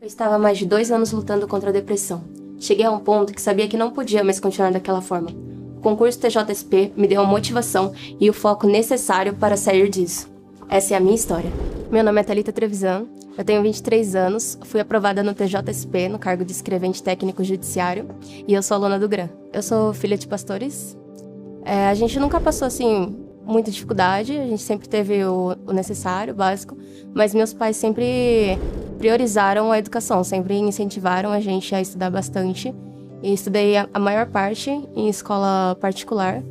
Eu estava há mais de dois anos lutando contra a depressão. Cheguei a um ponto que sabia que não podia mais continuar daquela forma. O concurso TJSP me deu a motivação e o foco necessário para sair disso. Essa é a minha história. Meu nome é Thalita Trevisan, eu tenho 23 anos, fui aprovada no TJSP, no cargo de escrevente técnico judiciário, e eu sou aluna do GRAM. Eu sou filha de pastores. É, a gente nunca passou assim muita dificuldade, a gente sempre teve o, o necessário, o básico, mas meus pais sempre priorizaram a educação, sempre incentivaram a gente a estudar bastante. E estudei a, a maior parte em escola particular.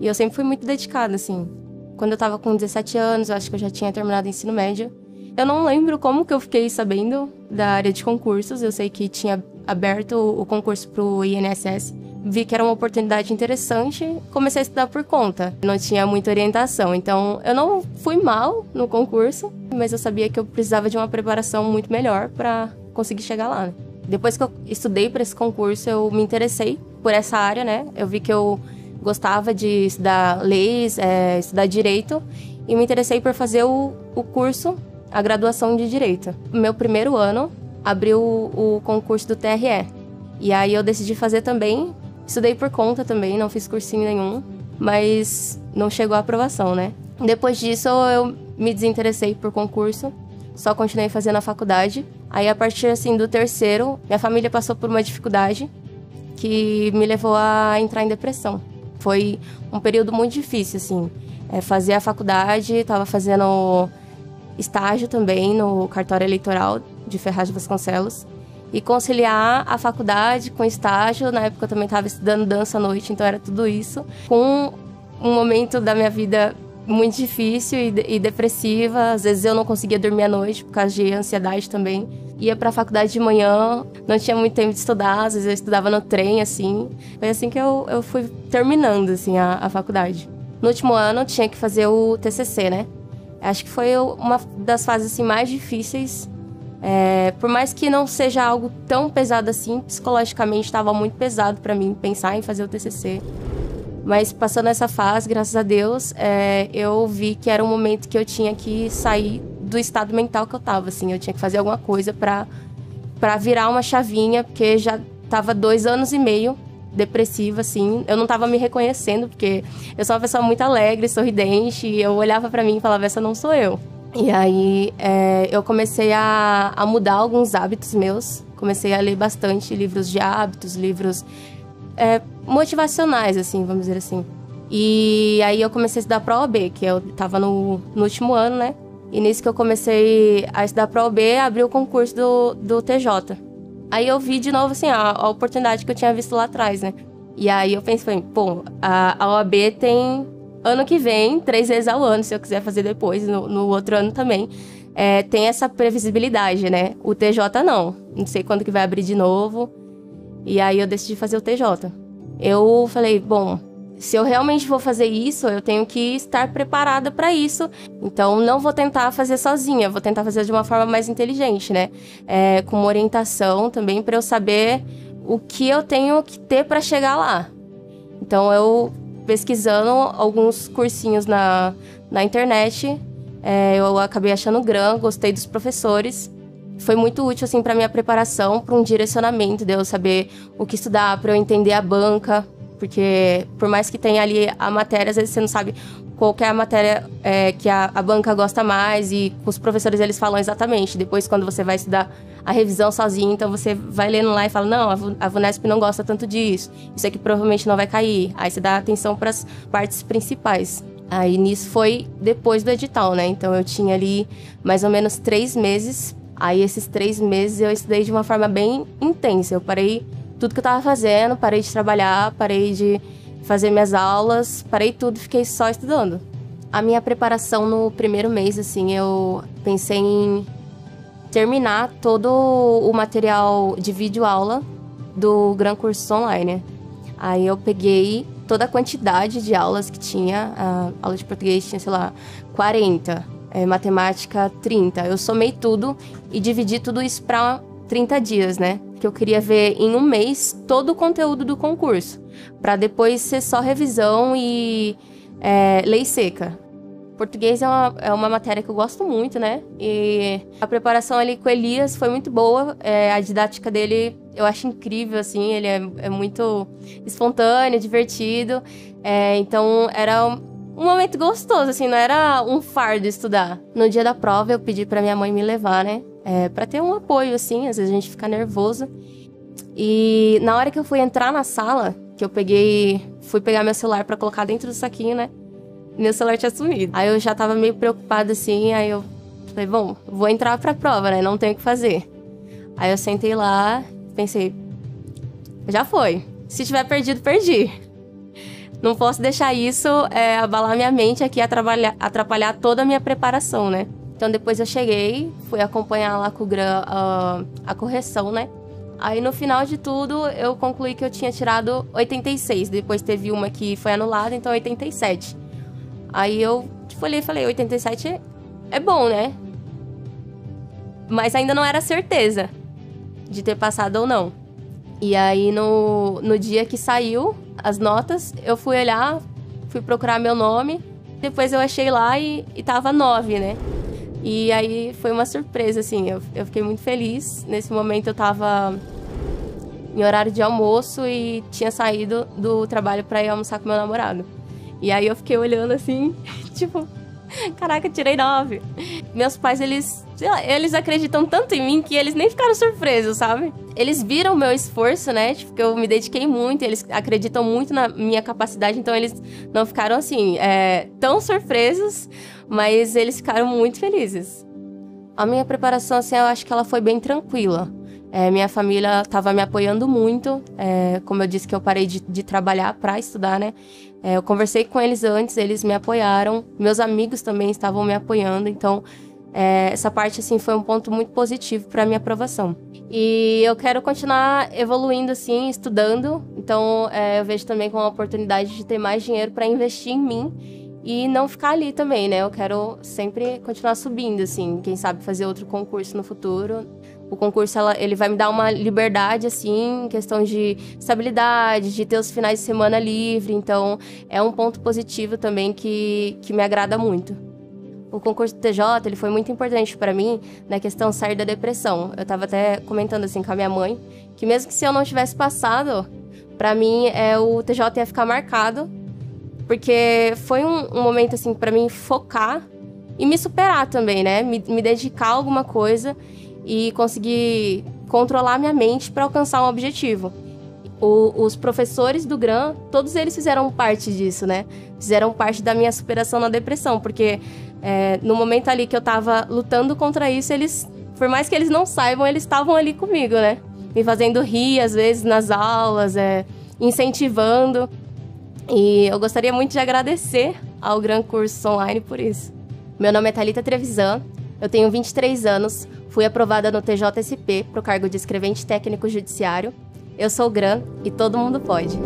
E eu sempre fui muito dedicada, assim. Quando eu tava com 17 anos, eu acho que eu já tinha terminado o ensino médio. Eu não lembro como que eu fiquei sabendo da área de concursos. Eu sei que tinha aberto o concurso pro INSS vi que era uma oportunidade interessante, comecei a estudar por conta. Não tinha muita orientação, então eu não fui mal no concurso, mas eu sabia que eu precisava de uma preparação muito melhor para conseguir chegar lá. Né? Depois que eu estudei para esse concurso, eu me interessei por essa área, né? Eu vi que eu gostava de estudar leis, é, estudar direito, e me interessei por fazer o, o curso, a graduação de direito. Meu primeiro ano abriu o, o concurso do TRE, e aí eu decidi fazer também Estudei por conta também, não fiz cursinho nenhum, mas não chegou à aprovação, né? Depois disso, eu me desinteressei por concurso, só continuei fazendo a faculdade. Aí, a partir assim do terceiro, minha família passou por uma dificuldade que me levou a entrar em depressão. Foi um período muito difícil, assim. É, fazia a faculdade, estava fazendo estágio também no cartório eleitoral de Ferraz de Vasconcelos e conciliar a faculdade com estágio. Na época eu também estava estudando dança à noite, então era tudo isso. Com um momento da minha vida muito difícil e, e, depressiva. Às vezes eu não conseguia dormir à noite por causa de ansiedade também. Ia para a faculdade de manhã, não tinha muito tempo de estudar, às vezes eu estudava no trem, assim. Foi assim que eu, eu fui terminando, assim, a, a faculdade. No último ano eu tinha que fazer o TCC, né? Acho que foi uma das fases, assim, mais difíceis é, por mais que não seja algo tão pesado assim, psicologicamente estava muito pesado para mim pensar em fazer o TCC. Mas passando essa fase, graças a Deus, é, eu vi que era um momento que eu tinha que sair do estado mental que eu estava, assim. Eu tinha que fazer alguma coisa para para virar uma chavinha, porque já estava dois anos e meio depressiva, assim. Eu não estava me reconhecendo, porque eu sou uma pessoa muito alegre, sorridente, e eu olhava para mim e falava, essa não sou eu. E aí é, eu comecei a, a mudar alguns hábitos meus. Comecei a ler bastante livros de hábitos, livros é, motivacionais, assim, vamos dizer assim. E aí eu comecei a estudar para OB, que eu estava no, no último ano, né? E nisso que eu comecei a estudar para OB, abri o concurso do, do TJ. Aí eu vi de novo, assim, a, a oportunidade que eu tinha visto lá atrás, né? E aí eu pensei, pô, a, a OAB tem ano que vem, três vezes ao ano, se eu quiser fazer depois, no, no outro ano também. É, tem essa previsibilidade, né? O TJ não. Não sei quando que vai abrir de novo. E aí eu decidi fazer o TJ. Eu falei, bom, se eu realmente vou fazer isso, eu tenho que estar preparada para isso. Então, não vou tentar fazer sozinha, vou tentar fazer de uma forma mais inteligente, né? É, com uma orientação também para eu saber o que eu tenho que ter para chegar lá. Então, eu pesquisando alguns cursinhos na, na internet. É, eu acabei achando GRAM, gostei dos professores. Foi muito útil assim para minha preparação, para um direcionamento, de eu saber o que estudar, para eu entender a banca, porque por mais que tenha ali a matéria, às vezes você não sabe qual é a matéria é, que a, a banca gosta mais e os professores eles falam exatamente. Depois quando você vai estudar a revisão sozinho, então você vai lendo lá e fala: não, a VUNESP não gosta tanto disso, isso aqui provavelmente não vai cair. Aí você dá atenção para as partes principais. Aí nisso foi depois do edital, né? Então eu tinha ali mais ou menos três meses. Aí esses três meses eu estudei de uma forma bem intensa. Eu parei tudo que eu estava fazendo, parei de trabalhar, parei de fazer minhas aulas, parei tudo, fiquei só estudando. A minha preparação no primeiro mês, assim, eu pensei em terminar todo o material de vídeo aula do Gran Curso Online. Aí eu peguei toda a quantidade de aulas que tinha. A aula de português tinha, sei lá, 40. É, eh, matemática, 30. Eu somei tudo e dividi tudo isso para 30 dias, né? Que eu queria ver em um mês todo o conteúdo do concurso. para depois ser só revisão e é, lei seca. Português é uma, é uma matéria que eu gosto muito, né? E a preparação ali com Elias foi muito boa. É, a didática dele eu acho incrível, assim. Ele é, é muito espontâneo, divertido. É, então era um momento gostoso, assim. Não era um fardo estudar. No dia da prova eu pedi para minha mãe me levar, né? É, para ter um apoio, assim. Às vezes a gente fica nervoso. E na hora que eu fui entrar na sala, que eu peguei, fui pegar meu celular para colocar dentro do saquinho, né? meu celular tinha sumido. Aí eu já tava meio preocupada assim, aí eu falei, bom, vou entrar pra prova, né? Não tenho o que fazer. Aí eu sentei lá, pensei, já foi. Se tiver perdido, perdi. Não posso deixar isso é, abalar minha mente aqui, atrapalhar, atrapalhar toda a minha preparação, né? Então depois eu cheguei, fui acompanhar lá com o Gran uh, a correção, né? Aí no final de tudo eu concluí que eu tinha tirado 86, depois teve uma que foi anulada, então 87. Aí eu folhei tipo, e falei, 87 é bom, né? Mas ainda não era certeza de ter passado ou não. E aí no, no dia que saiu as notas, eu fui olhar, fui procurar meu nome, depois eu achei lá e, e tava 9, né? E aí foi uma surpresa, assim, eu, eu fiquei muito feliz. Nesse momento eu tava em horário de almoço e tinha saído do trabalho para ir almoçar com meu namorado. E aí eu fiquei olhando assim, tipo, caraca, tirei nove. Meus pais, eles, lá, eles acreditam tanto em mim que eles nem ficaram surpresos, sabe? Eles viram o meu esforço, né? Tipo, que eu me dediquei muito, eles acreditam muito na minha capacidade, então eles não ficaram assim, é, tão surpresos, mas eles ficaram muito felizes. A minha preparação, assim, eu acho que ela foi bem tranquila. É, minha família estava me apoiando muito. É, como eu disse que eu parei de, de trabalhar para estudar, né? É, eu conversei com eles antes, eles me apoiaram, meus amigos também estavam me apoiando, então é, essa parte assim foi um ponto muito positivo para minha aprovação. E eu quero continuar evoluindo assim, estudando. Então é, eu vejo também como uma oportunidade de ter mais dinheiro para investir em mim e não ficar ali também, né? Eu quero sempre continuar subindo assim, quem sabe fazer outro concurso no futuro. O concurso ela, ele vai me dar uma liberdade, assim, questão de estabilidade, de ter os finais de semana livre. Então, é um ponto positivo também que, que me agrada muito. O concurso do TJ ele foi muito importante para mim na questão sair da depressão. Eu estava até comentando assim com a minha mãe que mesmo que se eu não tivesse passado, para mim é o TJ ia ficar marcado, porque foi um, um momento assim para mim focar e me superar também, né? Me, me dedicar a alguma coisa e conseguir controlar minha mente para alcançar um objetivo. O, os professores do GRAM, todos eles fizeram parte disso, né? Fizeram parte da minha superação na depressão, porque é, no momento ali que eu tava lutando contra isso, eles, por mais que eles não saibam, eles estavam ali comigo, né? Me fazendo rir, às vezes, nas aulas, é, incentivando. E eu gostaria muito de agradecer ao Gran Cursos Online por isso. Meu nome é Thalita Trevisan, eu tenho 23 anos, Fui aprovada no TJSP para o cargo de escrevente técnico judiciário. Eu sou Gran e todo mundo pode.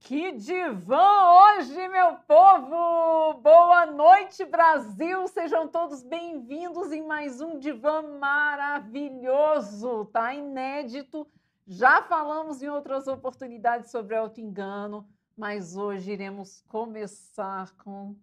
Que divã hoje, meu povo! Boa noite, Brasil! Sejam todos bem-vindos em mais um divã maravilhoso, tá? Inédito. Já falamos em outras oportunidades sobre engano, mas hoje iremos começar com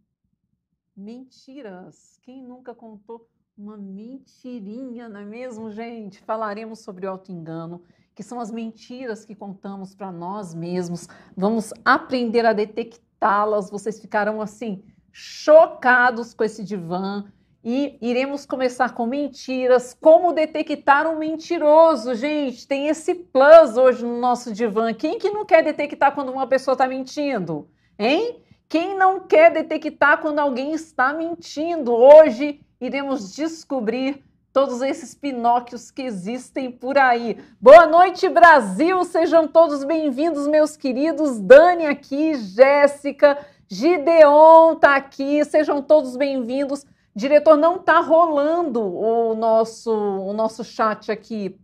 mentiras. Quem nunca contou uma mentirinha, não é mesmo, gente? Falaremos sobre auto engano que são as mentiras que contamos para nós mesmos. Vamos aprender a detectá-las. Vocês ficarão assim chocados com esse divã e iremos começar com mentiras, como detectar um mentiroso. Gente, tem esse plus hoje no nosso divã. Quem que não quer detectar quando uma pessoa está mentindo? Hein? Quem não quer detectar quando alguém está mentindo? Hoje iremos descobrir todos esses Pinóquios que existem por aí. Boa noite, Brasil! Sejam todos bem-vindos, meus queridos. Dani aqui, Jéssica, Gideon tá aqui. Sejam todos bem-vindos. Diretor, não tá rolando o nosso, o nosso chat aqui.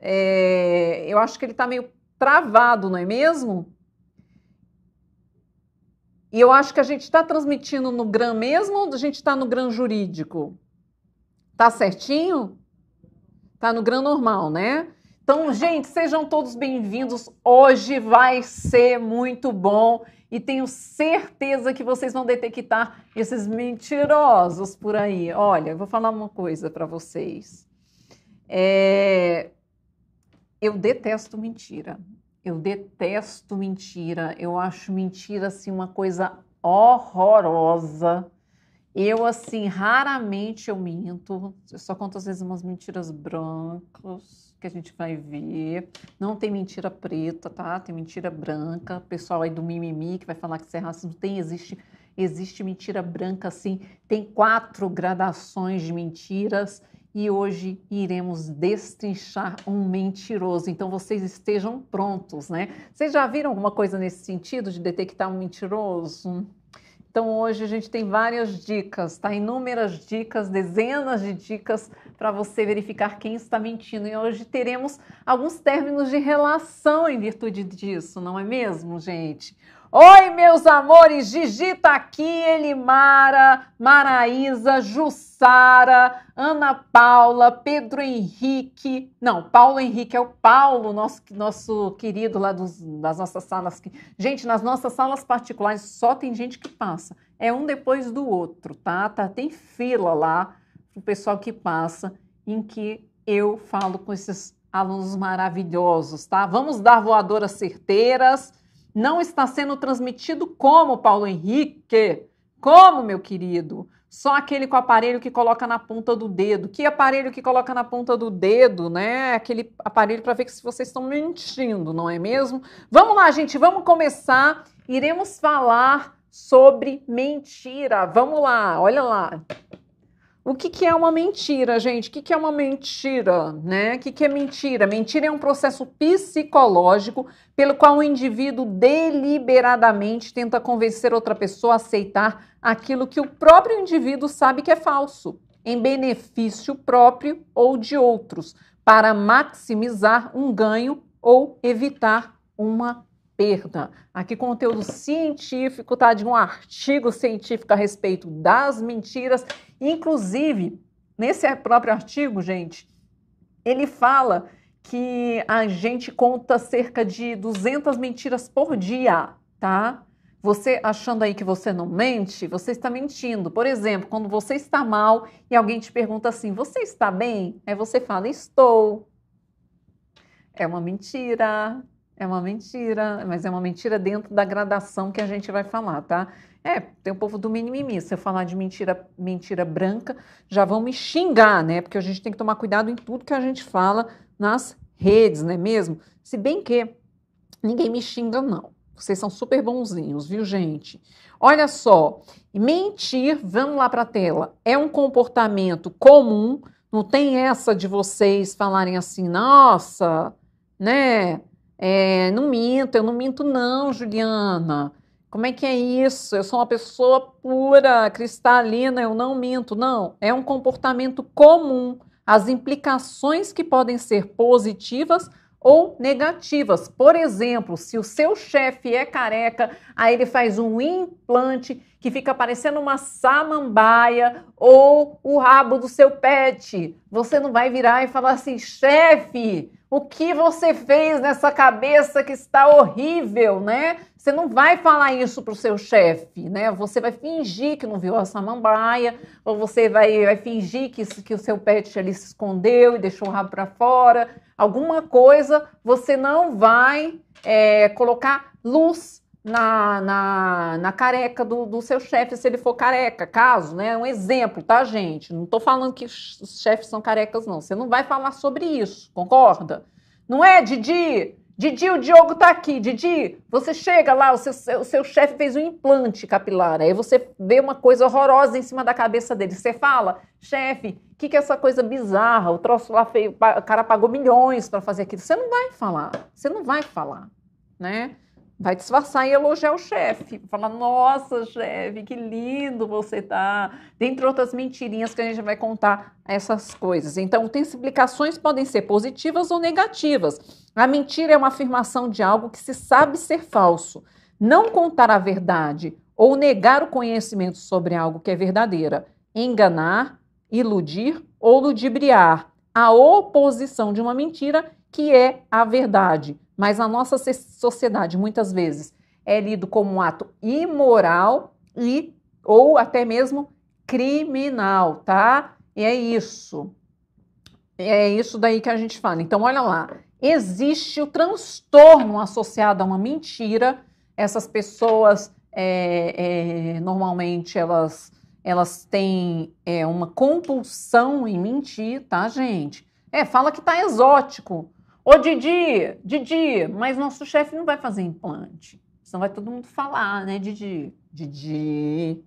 É, eu acho que ele tá meio travado, não é mesmo? E eu acho que a gente está transmitindo no GRAM mesmo ou a gente está no GRAM jurídico? Tá certinho? Tá no grão normal, né? Então, gente, sejam todos bem-vindos. Hoje vai ser muito bom e tenho certeza que vocês vão detectar esses mentirosos por aí. Olha, vou falar uma coisa para vocês. É... Eu detesto mentira. Eu detesto mentira. Eu acho mentira assim uma coisa horrorosa. Eu, assim, raramente eu minto. Eu só conto, às vezes, umas mentiras brancas que a gente vai ver. Não tem mentira preta, tá? Tem mentira branca. O pessoal aí do mimimi que vai falar que isso é racismo. Tem, existe, existe mentira branca, assim. Tem quatro gradações de mentiras. E hoje iremos destrinchar um mentiroso. Então vocês estejam prontos, né? Vocês já viram alguma coisa nesse sentido de detectar um mentiroso? Então hoje a gente tem várias dicas, tá? Inúmeras dicas, dezenas de dicas para você verificar quem está mentindo. E hoje teremos alguns términos de relação em virtude disso, não é mesmo, gente? Oi, meus amores, Gigi tá aqui, Elimara, Maraísa, Jussara, Ana Paula, Pedro Henrique. Não, Paulo Henrique é o Paulo, nosso, nosso querido lá dos, das nossas salas. Gente, nas nossas salas particulares só tem gente que passa. É um depois do outro, tá? tá tem fila lá o pessoal que passa, em que eu falo com esses alunos maravilhosos, tá? Vamos dar voadoras certeiras não está sendo transmitido como, Paulo Henrique? Como, meu querido? Só aquele com aparelho que coloca na ponta do dedo. Que aparelho que coloca na ponta do dedo, né? Aquele aparelho para ver se vocês estão mentindo, não é mesmo? Vamos lá, gente, vamos começar. Iremos falar sobre mentira. Vamos lá, olha lá. O que, que é uma mentira, gente? O que, que é uma mentira, né? O que, que é mentira? Mentira é um processo psicológico pelo qual o indivíduo deliberadamente tenta convencer outra pessoa a aceitar aquilo que o próprio indivíduo sabe que é falso, em benefício próprio ou de outros, para maximizar um ganho ou evitar uma perda. Aqui, conteúdo científico, tá? De um artigo científico a respeito das mentiras. Inclusive, nesse próprio artigo, gente, ele fala que a gente conta cerca de 200 mentiras por dia, tá? Você achando aí que você não mente, você está mentindo. Por exemplo, quando você está mal e alguém te pergunta assim: Você está bem? Aí você fala: Estou. É uma mentira. É uma mentira, mas é uma mentira dentro da gradação que a gente vai falar, tá? É, tem o povo do mimimi. Se eu falar de mentira, mentira branca, já vão me xingar, né? Porque a gente tem que tomar cuidado em tudo que a gente fala nas redes, não é mesmo? Se bem que ninguém me xinga, não. Vocês são super bonzinhos, viu, gente? Olha só, mentir, vamos lá para a tela, é um comportamento comum. Não tem essa de vocês falarem assim, nossa, né? É, não minto, eu não minto, não, Juliana. Como é que é isso? Eu sou uma pessoa pura, cristalina, eu não minto. Não, é um comportamento comum. As implicações que podem ser positivas ou negativas. Por exemplo, se o seu chefe é careca, aí ele faz um implante que fica parecendo uma samambaia ou o rabo do seu pet. Você não vai virar e falar assim, chefe, o que você fez nessa cabeça que está horrível, né? Você não vai falar isso para o seu chefe, né? Você vai fingir que não viu a samambaia, ou você vai, vai fingir que, que o seu pet ali se escondeu e deixou o rabo para fora. Alguma coisa, você não vai é, colocar luz na, na, na careca do, do seu chefe, se ele for careca, caso, né? É um exemplo, tá, gente? Não estou falando que os chefes são carecas, não. Você não vai falar sobre isso, concorda? Não é, Didi? Didi, o Diogo tá aqui. Didi, você chega lá, o seu, o seu chefe fez um implante capilar. Aí você vê uma coisa horrorosa em cima da cabeça dele. Você fala, chefe, o que, que é essa coisa bizarra? O troço lá feio, o cara pagou milhões para fazer aquilo. Você não vai falar. Você não vai falar, né? Vai disfarçar e elogiar o chefe. fala nossa, chefe, que lindo você tá. Dentre outras mentirinhas que a gente vai contar essas coisas. Então, tem explicações podem ser positivas ou negativas. A mentira é uma afirmação de algo que se sabe ser falso. Não contar a verdade ou negar o conhecimento sobre algo que é verdadeira. Enganar, iludir ou ludibriar. A oposição de uma mentira que é a verdade mas na nossa sociedade muitas vezes é lido como um ato imoral e ou até mesmo criminal, tá? E é isso. É isso daí que a gente fala. Então, olha lá. Existe o transtorno associado a uma mentira. Essas pessoas, é, é, normalmente, elas, elas têm é, uma compulsão em mentir, tá, gente? É, fala que tá exótico. Ô Didi, Didi, mas nosso chefe não vai fazer implante. Senão vai todo mundo falar, né, Didi? Didi,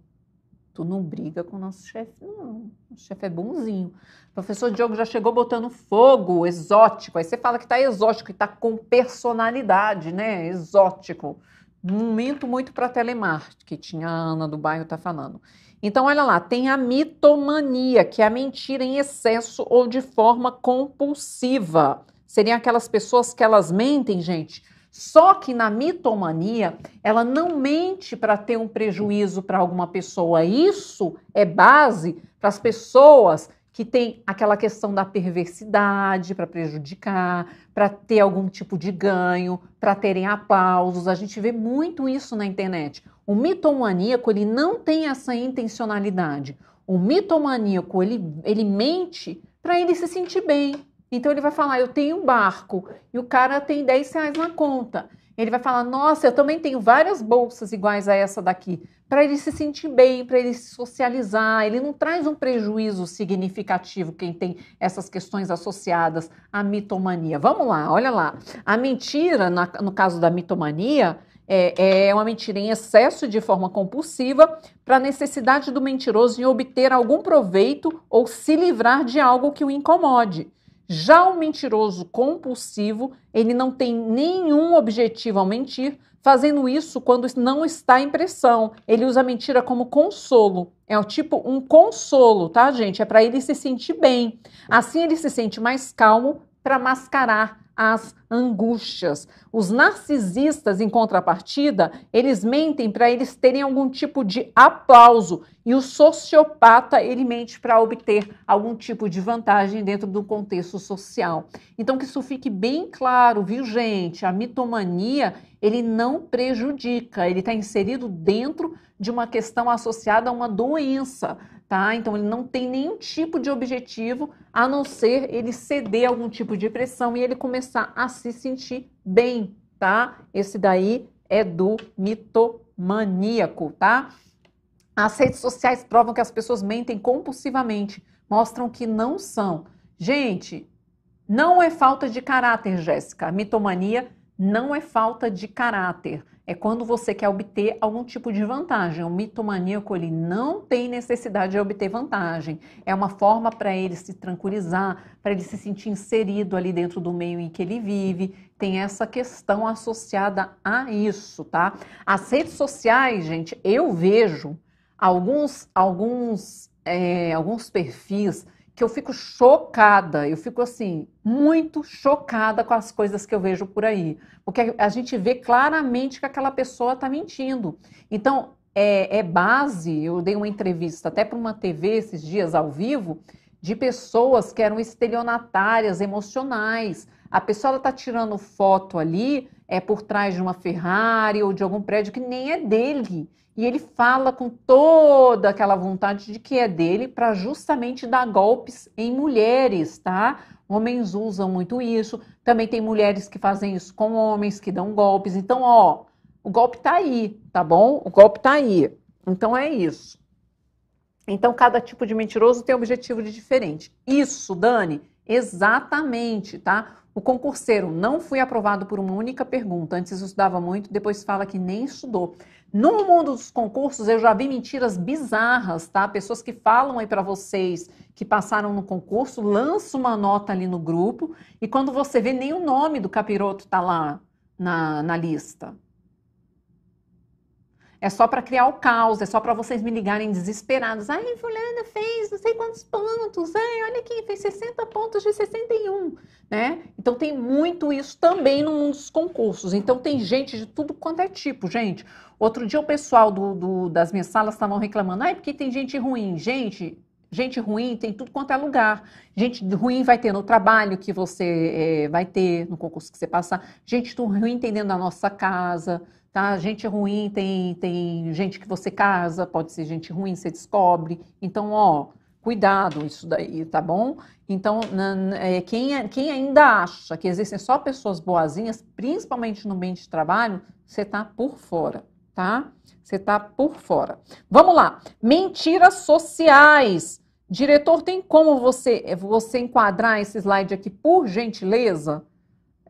tu não briga com o nosso chefe, não. O chefe é bonzinho. O professor Diogo já chegou botando fogo, exótico. Aí você fala que tá exótico, e tá com personalidade, né? Exótico. Momento muito para telemarketing, a Ana do bairro tá falando. Então, olha lá, tem a mitomania, que é a mentira em excesso ou de forma compulsiva seriam aquelas pessoas que elas mentem, gente. Só que na mitomania, ela não mente para ter um prejuízo para alguma pessoa. Isso é base para as pessoas que têm aquela questão da perversidade para prejudicar, para ter algum tipo de ganho, para terem aplausos. A gente vê muito isso na internet. O mitomaníaco, ele não tem essa intencionalidade. O mitomaníaco, ele, ele mente para ele se sentir bem, então ele vai falar: Eu tenho um barco e o cara tem 10 reais na conta. Ele vai falar: Nossa, eu também tenho várias bolsas iguais a essa daqui. Para ele se sentir bem, para ele se socializar, ele não traz um prejuízo significativo quem tem essas questões associadas à mitomania. Vamos lá, olha lá. A mentira, no caso da mitomania, é, é, uma mentira em excesso de forma compulsiva para a necessidade do mentiroso em obter algum proveito ou se livrar de algo que o incomode. Já o mentiroso compulsivo, ele não tem nenhum objetivo ao mentir, fazendo isso quando não está em pressão. Ele usa a mentira como consolo. É o tipo um consolo, tá, gente? É para ele se sentir bem. Assim ele se sente mais calmo para mascarar as angústias. Os narcisistas, em contrapartida, eles mentem para eles terem algum tipo de aplauso e o sociopata ele mente para obter algum tipo de vantagem dentro do contexto social. Então que isso fique bem claro, viu gente? A mitomania ele não prejudica, ele está inserido dentro de uma questão associada a uma doença tá? Então ele não tem nenhum tipo de objetivo a não ser ele ceder algum tipo de pressão e ele começar a se sentir bem, tá? Esse daí é do mitomaníaco, tá? As redes sociais provam que as pessoas mentem compulsivamente, mostram que não são. Gente, não é falta de caráter, Jéssica. Mitomania não é falta de caráter é quando você quer obter algum tipo de vantagem. O mitomaníaco ele não tem necessidade de obter vantagem. É uma forma para ele se tranquilizar, para ele se sentir inserido ali dentro do meio em que ele vive. Tem essa questão associada a isso, tá? As redes sociais, gente, eu vejo alguns alguns é, alguns perfis que eu fico chocada, eu fico assim, muito chocada com as coisas que eu vejo por aí. Porque a gente vê claramente que aquela pessoa está mentindo. Então, é, é, base, eu dei uma entrevista até para uma TV esses dias ao vivo, de pessoas que eram estelionatárias emocionais. A pessoa está tirando foto ali é por trás de uma Ferrari ou de algum prédio que nem é dele. E ele fala com toda aquela vontade de que é dele para justamente dar golpes em mulheres, tá? Homens usam muito isso. Também tem mulheres que fazem isso com homens, que dão golpes. Então, ó, o golpe tá aí, tá bom? O golpe tá aí. Então é isso. Então, cada tipo de mentiroso tem um objetivo de diferente. Isso, Dani, exatamente, tá? O concurseiro não foi aprovado por uma única pergunta. Antes estudava muito, depois fala que nem estudou. No mundo dos concursos, eu já vi mentiras bizarras, tá? Pessoas que falam aí para vocês que passaram no concurso, lançam uma nota ali no grupo e quando você vê, nem o nome do capiroto tá lá na, na lista. É só para criar o caos, é só para vocês me ligarem desesperados. Ai, fulana fez não sei quantos pontos. Ai, olha aqui, fez 60 pontos de 61, né? Então tem muito isso também no mundo dos concursos. Então tem gente de tudo quanto é tipo, gente. Outro dia o pessoal do, do das minhas salas estavam reclamando. Ai, porque tem gente ruim. Gente, Gente ruim tem tudo quanto é lugar. Gente ruim vai ter no trabalho que você é, vai ter, no concurso que você passar. Gente ruim tem dentro da nossa casa, Tá? Gente ruim tem, tem gente que você casa, pode ser gente ruim, você descobre. Então, ó, cuidado isso daí, tá bom? Então, é, quem, é, quem ainda acha que existem só pessoas boazinhas, principalmente no ambiente de trabalho, você tá por fora, tá? Você tá por fora. Vamos lá. Mentiras sociais. Diretor, tem como você você enquadrar esse slide aqui, por gentileza?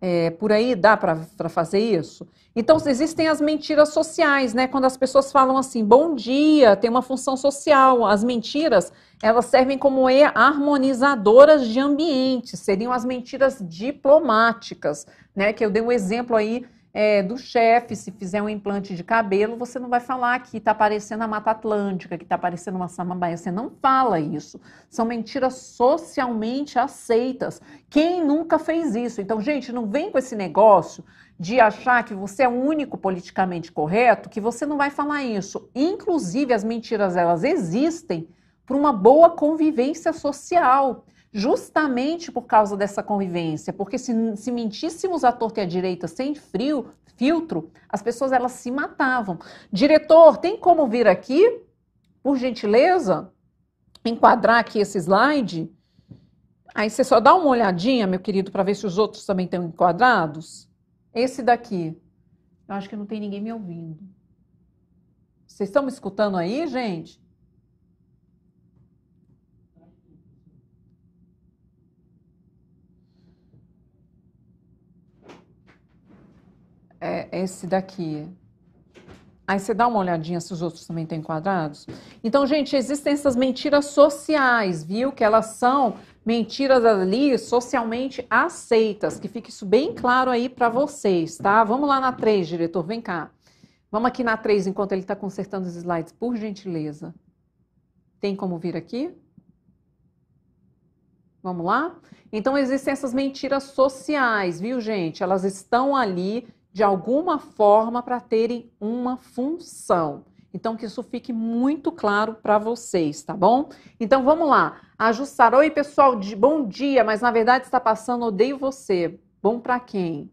É, por aí dá para fazer isso? Então, existem as mentiras sociais, né? Quando as pessoas falam assim, bom dia, tem uma função social. As mentiras, elas servem como harmonizadoras de ambientes, seriam as mentiras diplomáticas, né? Que eu dei um exemplo aí é, do chefe, se fizer um implante de cabelo, você não vai falar que está aparecendo a Mata Atlântica, que está aparecendo uma samambaia. Você não fala isso. São mentiras socialmente aceitas. Quem nunca fez isso? Então, gente, não vem com esse negócio de achar que você é o único politicamente correto, que você não vai falar isso. Inclusive, as mentiras elas existem para uma boa convivência social, justamente por causa dessa convivência, porque se, se mentíssemos à torta e à direita sem frio, filtro, as pessoas elas se matavam. Diretor, tem como vir aqui, por gentileza, enquadrar aqui esse slide? Aí você só dá uma olhadinha, meu querido, para ver se os outros também estão enquadrados. Esse daqui. Eu acho que não tem ninguém me ouvindo. Vocês estão me escutando aí, gente? É esse daqui. Aí você dá uma olhadinha se os outros também têm quadrados. Então, gente, existem essas mentiras sociais, viu? Que elas são mentiras ali socialmente aceitas. Que fique isso bem claro aí para vocês, tá? Vamos lá na 3, diretor, vem cá. Vamos aqui na 3 enquanto ele está consertando os slides, por gentileza. Tem como vir aqui? Vamos lá? Então, existem essas mentiras sociais, viu, gente? Elas estão ali de alguma forma para terem uma função. Então, que isso fique muito claro para vocês, tá bom? Então, vamos lá. Ajustar. Oi, pessoal, de bom dia, mas na verdade está passando, odeio você. Bom para quem?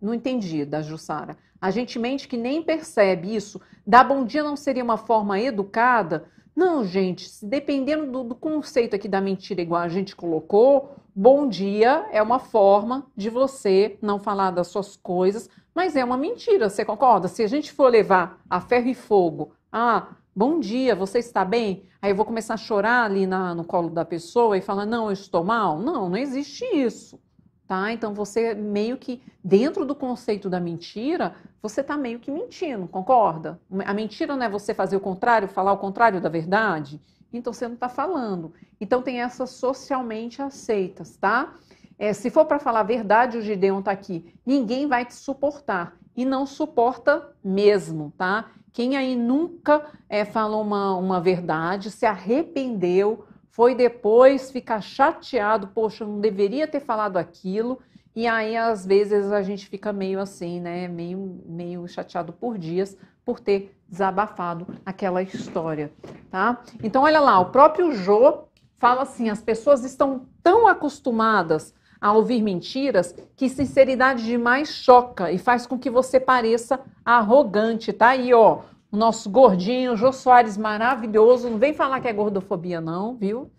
Não entendi, da Jussara. A gente mente que nem percebe isso. Dar bom dia não seria uma forma educada? Não, gente, dependendo do, do conceito aqui da mentira, igual a gente colocou, bom dia é uma forma de você não falar das suas coisas, mas é uma mentira, você concorda? Se a gente for levar a ferro e fogo, ah, bom dia, você está bem? Aí eu vou começar a chorar ali na, no colo da pessoa e falar, não, eu estou mal. Não, não existe isso. Tá? Então você meio que, dentro do conceito da mentira, você está meio que mentindo, concorda? A mentira não é você fazer o contrário, falar o contrário da verdade? então você não está falando. Então tem essas socialmente aceitas, tá? É, se for para falar a verdade, o Gideon está aqui. Ninguém vai te suportar. E não suporta mesmo, tá? Quem aí nunca é, falou uma, uma verdade, se arrependeu, foi depois ficar chateado, poxa, eu não deveria ter falado aquilo. E aí, às vezes, a gente fica meio assim, né? Meio, meio chateado por dias por ter desabafado aquela história, tá? Então olha lá, o próprio Jô fala assim: as pessoas estão tão acostumadas a ouvir mentiras que sinceridade demais choca e faz com que você pareça arrogante, tá aí, ó. O nosso gordinho, Jô Soares maravilhoso, não vem falar que é gordofobia não, viu?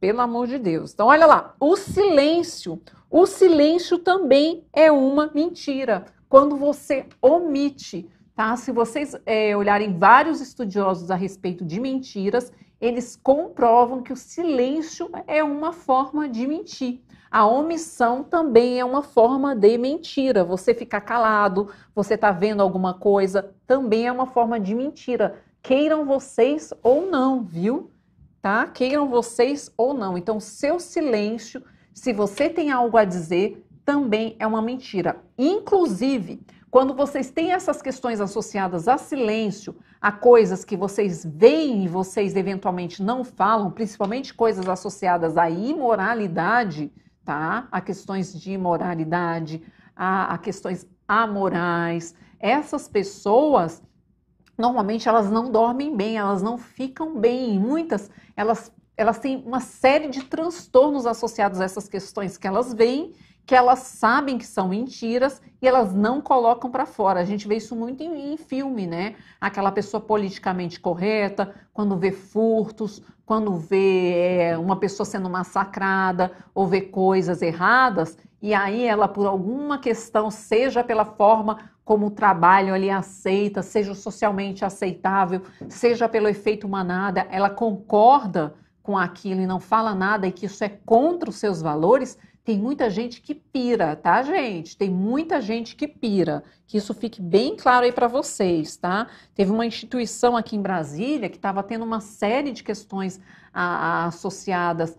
Pelo amor de Deus. Então olha lá, o silêncio, o silêncio também é uma mentira. Quando você omite tá? Se vocês é, olharem vários estudiosos a respeito de mentiras, eles comprovam que o silêncio é uma forma de mentir. A omissão também é uma forma de mentira. Você ficar calado, você tá vendo alguma coisa, também é uma forma de mentira. Queiram vocês ou não, viu? Tá? Queiram vocês ou não. Então, seu silêncio, se você tem algo a dizer, também é uma mentira. Inclusive, quando vocês têm essas questões associadas a silêncio, a coisas que vocês veem e vocês eventualmente não falam, principalmente coisas associadas à imoralidade, tá? A questões de imoralidade, a, a questões amorais, essas pessoas normalmente elas não dormem bem, elas não ficam bem. Muitas elas elas têm uma série de transtornos associados a essas questões que elas veem que elas sabem que são mentiras e elas não colocam para fora. A gente vê isso muito em, em, filme, né? Aquela pessoa politicamente correta, quando vê furtos, quando vê é, uma pessoa sendo massacrada ou vê coisas erradas, e aí ela, por alguma questão, seja pela forma como o trabalho ali aceita, seja socialmente aceitável, seja pelo efeito manada, ela concorda com aquilo e não fala nada e que isso é contra os seus valores tem muita gente que pira, tá, gente? Tem muita gente que pira. Que isso fique bem claro aí para vocês, tá? Teve uma instituição aqui em Brasília que estava tendo uma série de questões a, a, associadas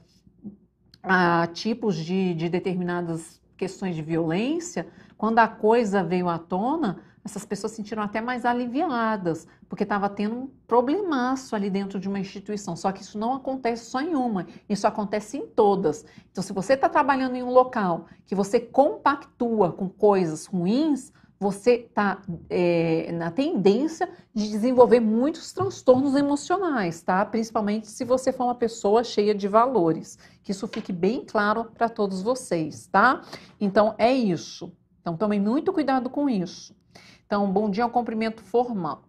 a tipos de, de determinadas questões de violência. Quando a coisa veio à tona, essas pessoas se sentiram até mais aliviadas, porque estava tendo um problemaço ali dentro de uma instituição. Só que isso não acontece só em uma, isso acontece em todas. Então, se você está trabalhando em um local que você compactua com coisas ruins, você está é, na tendência de desenvolver muitos transtornos emocionais, tá? Principalmente se você for uma pessoa cheia de valores. Que isso fique bem claro para todos vocês, tá? Então é isso. Então tomem muito cuidado com isso. Então, bom dia é um cumprimento formal.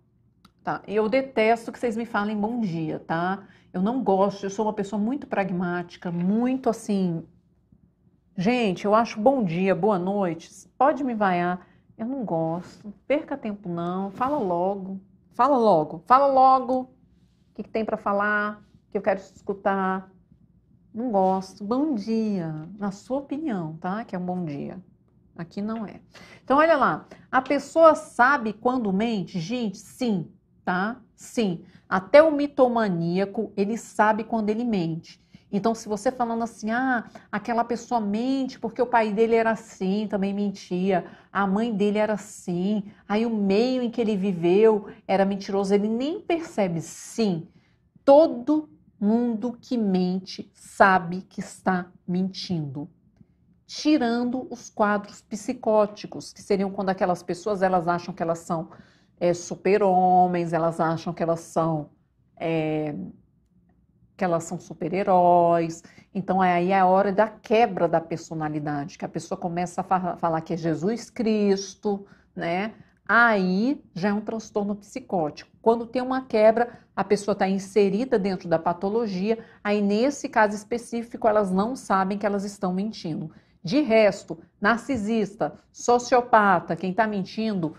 Tá? Eu detesto que vocês me falem bom dia, tá? Eu não gosto, eu sou uma pessoa muito pragmática, muito assim. Gente, eu acho bom dia, boa noite, pode me vaiar. Eu não gosto, perca tempo não, fala logo, fala logo, fala logo. O que, que tem para falar? Que eu quero te escutar. Não gosto. Bom dia, na sua opinião, tá? Que é um bom dia. Aqui não é. Então, olha lá. A pessoa sabe quando mente? Gente, sim, tá? Sim. Até o mitomaníaco, ele sabe quando ele mente. Então, se você falando assim, ah, aquela pessoa mente porque o pai dele era assim, também mentia, a mãe dele era assim, aí o meio em que ele viveu era mentiroso, ele nem percebe. Sim, todo mundo que mente sabe que está mentindo tirando os quadros psicóticos, que seriam quando aquelas pessoas elas acham que elas são é, super-homens, elas acham que elas são é, que elas são super-heróis. Então é aí é a hora da quebra da personalidade, que a pessoa começa a fa falar que é Jesus Cristo, né? Aí já é um transtorno psicótico. Quando tem uma quebra, a pessoa está inserida dentro da patologia. Aí, nesse caso específico, elas não sabem que elas estão mentindo. De resto, narcisista, sociopata, quem está mentindo,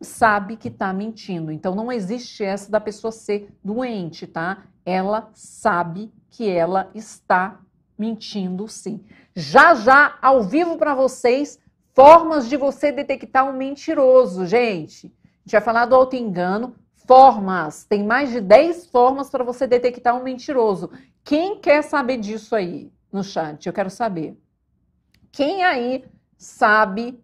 sabe que está mentindo. Então não existe essa da pessoa ser doente, tá? Ela sabe que ela está mentindo, sim. Já já ao vivo para vocês, formas de você detectar um mentiroso, gente. A gente vai falar do autoengano, formas. Tem mais de 10 formas para você detectar um mentiroso. Quem quer saber disso aí no chat? Eu quero saber. Quem aí sabe,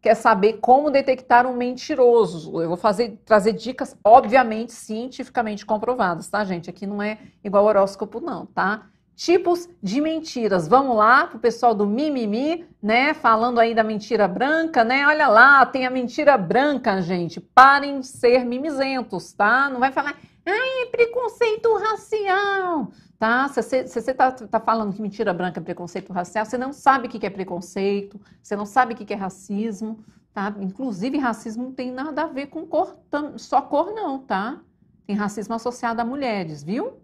quer saber como detectar um mentiroso? Eu vou fazer, trazer dicas, obviamente, cientificamente comprovadas, tá, gente? Aqui não é igual horóscopo, não, tá? Tipos de mentiras. Vamos lá pro pessoal do mimimi, né? Falando aí da mentira branca, né? Olha lá, tem a mentira branca, gente. Parem de ser mimizentos, tá? Não vai falar, ai, é preconceito racial tá? Se você está tá falando que mentira branca é preconceito racial, você não sabe o que é preconceito, você não sabe o que é racismo, tá? Inclusive, racismo não tem nada a ver com cor, só cor não, tá? Tem racismo associado a mulheres, viu?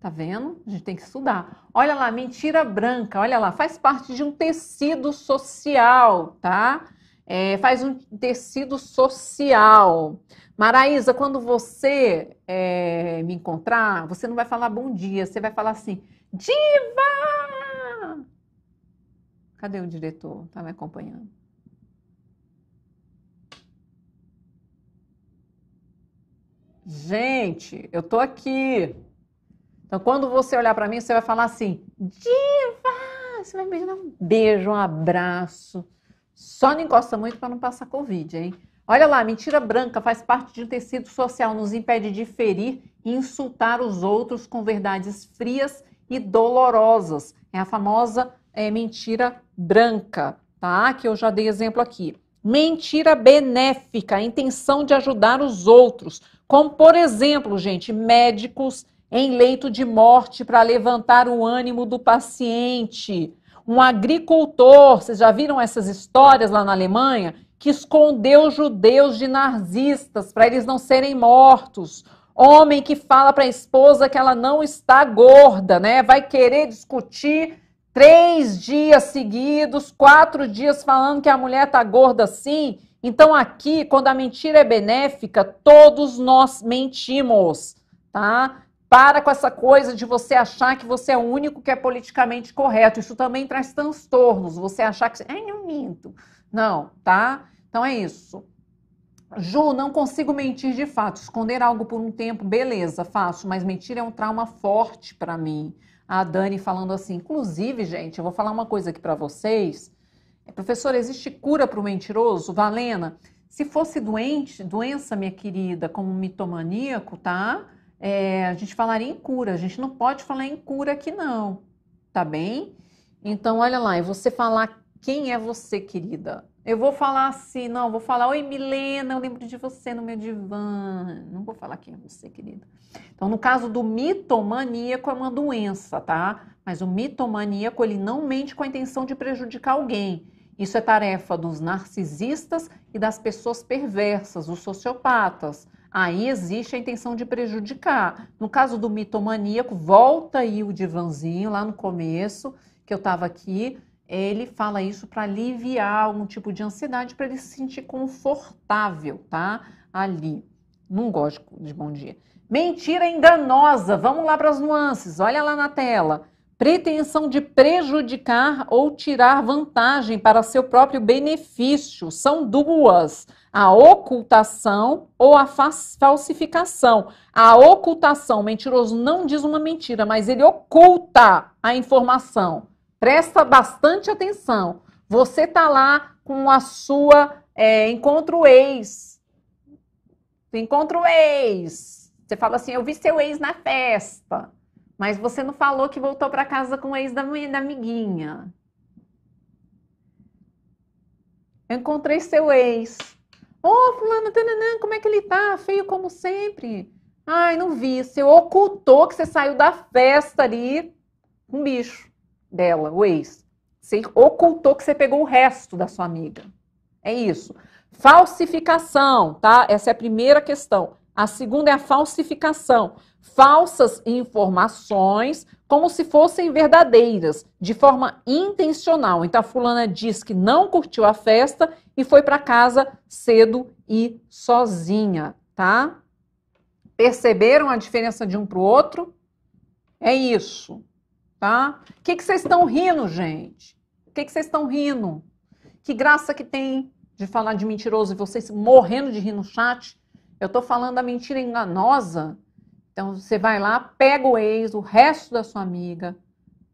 Tá vendo? A gente tem que estudar. Olha lá, mentira branca, olha lá, faz parte de um tecido social, tá? É, faz um tecido social. Maraísa, quando você é, me encontrar, você não vai falar bom dia, você vai falar assim, diva! Cadê o diretor? Tá me acompanhando. Gente, eu tô aqui. Então, quando você olhar para mim, você vai falar assim, diva! Você vai me dar um beijo, um abraço só não encosta muito para não passar Covid, hein? Olha lá, mentira branca faz parte de um tecido social, nos impede de ferir e insultar os outros com verdades frias e dolorosas. É a famosa é, mentira branca, tá? Que eu já dei exemplo aqui. Mentira benéfica, a intenção de ajudar os outros, como por exemplo, gente, médicos em leito de morte para levantar o ânimo do paciente um agricultor, vocês já viram essas histórias lá na Alemanha? Que escondeu judeus de nazistas para eles não serem mortos. Homem que fala para a esposa que ela não está gorda, né? Vai querer discutir três dias seguidos, quatro dias falando que a mulher tá gorda sim. Então aqui, quando a mentira é benéfica, todos nós mentimos, tá? Para com essa coisa de você achar que você é o único que é politicamente correto. Isso também traz transtornos. Você achar que. Ai, não minto. Não, tá? Então é isso. Ju, não consigo mentir de fato. Esconder algo por um tempo, beleza, faço, mas mentir é um trauma forte para mim. A Dani falando assim. Inclusive, gente, eu vou falar uma coisa aqui para vocês. É, Professora, existe cura para o mentiroso? Valena, se fosse doente, doença, minha querida, como um mitomaníaco, tá? é, a gente falaria em cura. A gente não pode falar em cura aqui, não, tá bem? Então, olha lá, e você falar quem é você, querida. Eu vou falar assim, não, vou falar, oi Milena, eu lembro de você no meu divã. Não vou falar quem é você, querida. Então, no caso do mitomaníaco, é uma doença, tá? Mas o mitomaníaco, ele não mente com a intenção de prejudicar alguém. Isso é tarefa dos narcisistas e das pessoas perversas, os sociopatas aí existe a intenção de prejudicar. No caso do mitomaníaco, volta aí o divanzinho lá no começo, que eu estava aqui, ele fala isso para aliviar algum tipo de ansiedade, para ele se sentir confortável, tá? Ali. Não gosto de bom dia. Mentira enganosa. Vamos lá para as nuances. Olha lá na tela pretensão de prejudicar ou tirar vantagem para seu próprio benefício. São duas: a ocultação ou a falsificação. A ocultação, o mentiroso não diz uma mentira, mas ele oculta a informação. Presta bastante atenção. Você tá lá com a sua é, encontro ex. Encontro ex. Você fala assim: eu vi seu ex na festa. Mas você não falou que voltou para casa com o ex da, da amiguinha. Eu encontrei seu ex. Ô, oh, fulano, tananã, como é que ele tá? Feio como sempre. Ai, não vi. Você ocultou que você saiu da festa ali um bicho dela, o ex. Você ocultou que você pegou o resto da sua amiga. É isso. Falsificação, tá? Essa é a primeira questão. A segunda é a falsificação falsas informações como se fossem verdadeiras, de forma intencional. Então, a fulana diz que não curtiu a festa e foi para casa cedo e sozinha, tá? Perceberam a diferença de um para o outro? É isso, tá? O que, vocês estão rindo, gente? O que, vocês estão rindo? Que graça que tem de falar de mentiroso e vocês morrendo de rir no chat? Eu tô falando da mentira enganosa então você vai lá, pega o ex, o resto da sua amiga,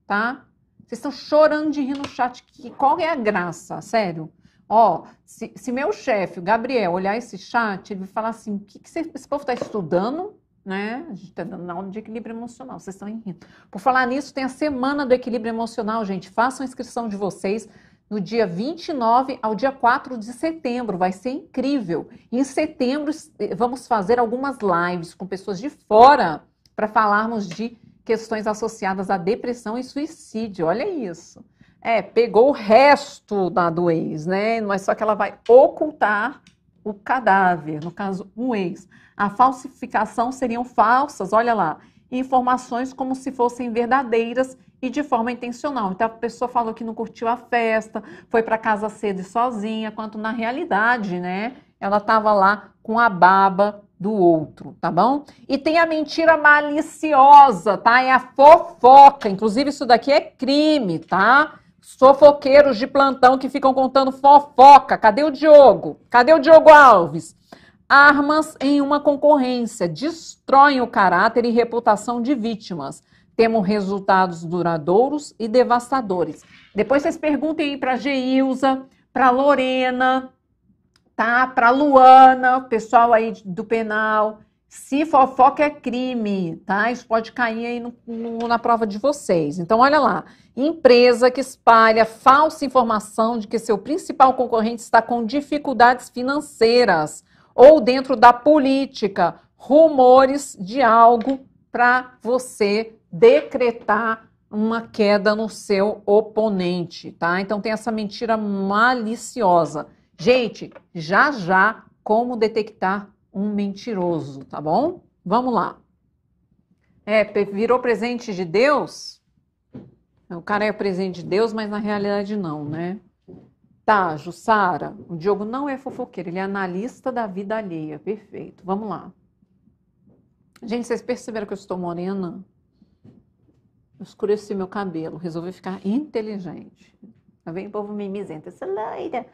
tá? Vocês estão chorando de rir no chat. Que, qual é a graça? Sério. Ó, se, se meu chefe, o Gabriel, olhar esse chat, ele vai falar assim: o que, que você, esse povo está estudando? Né? A gente está dando aula de equilíbrio emocional, vocês estão rindo. Por falar nisso, tem a semana do equilíbrio emocional, gente. Façam a inscrição de vocês. Do dia 29 ao dia 4 de setembro. Vai ser incrível. em setembro, eh, vamos fazer algumas lives com pessoas de fora para falarmos de questões associadas à depressão e suicídio. Olha isso. É, pegou o resto da do ex, né? Mas é só que ela vai ocultar o cadáver, no caso, um ex. A falsificação seriam falsas, olha lá informações como se fossem verdadeiras e de forma intencional. Então a pessoa falou que não curtiu a festa, foi para casa cedo e sozinha, quanto na realidade, né, ela estava lá com a baba do outro, tá bom? E tem a mentira maliciosa, tá? É a fofoca. Inclusive isso daqui é crime, tá? Sofoqueiros de plantão que ficam contando fofoca. Cadê o Diogo? Cadê o Diogo Alves? Armas em uma concorrência destroem o caráter e reputação de vítimas. Temos resultados duradouros e devastadores. Depois vocês perguntem aí para Geilza, para Lorena, tá? Para Luana, pessoal aí do penal. Se fofoca é crime, tá? Isso pode cair aí no, no, na prova de vocês. Então, olha lá. Empresa que espalha falsa informação de que seu principal concorrente está com dificuldades financeiras ou dentro da política, rumores de algo para você decretar uma queda no seu oponente, tá? Então tem essa mentira maliciosa. Gente, já já como detectar um mentiroso, tá bom? Vamos lá. É, virou presente de Deus? O cara é presente de Deus, mas na realidade não, né? Tá, Jussara, o Diogo não é fofoqueiro, ele é analista da vida alheia. Perfeito, vamos lá. Gente, vocês perceberam que eu estou morena? Eu escureci meu cabelo, resolvi ficar inteligente. Tá vendo? O povo mimizento, essa loira.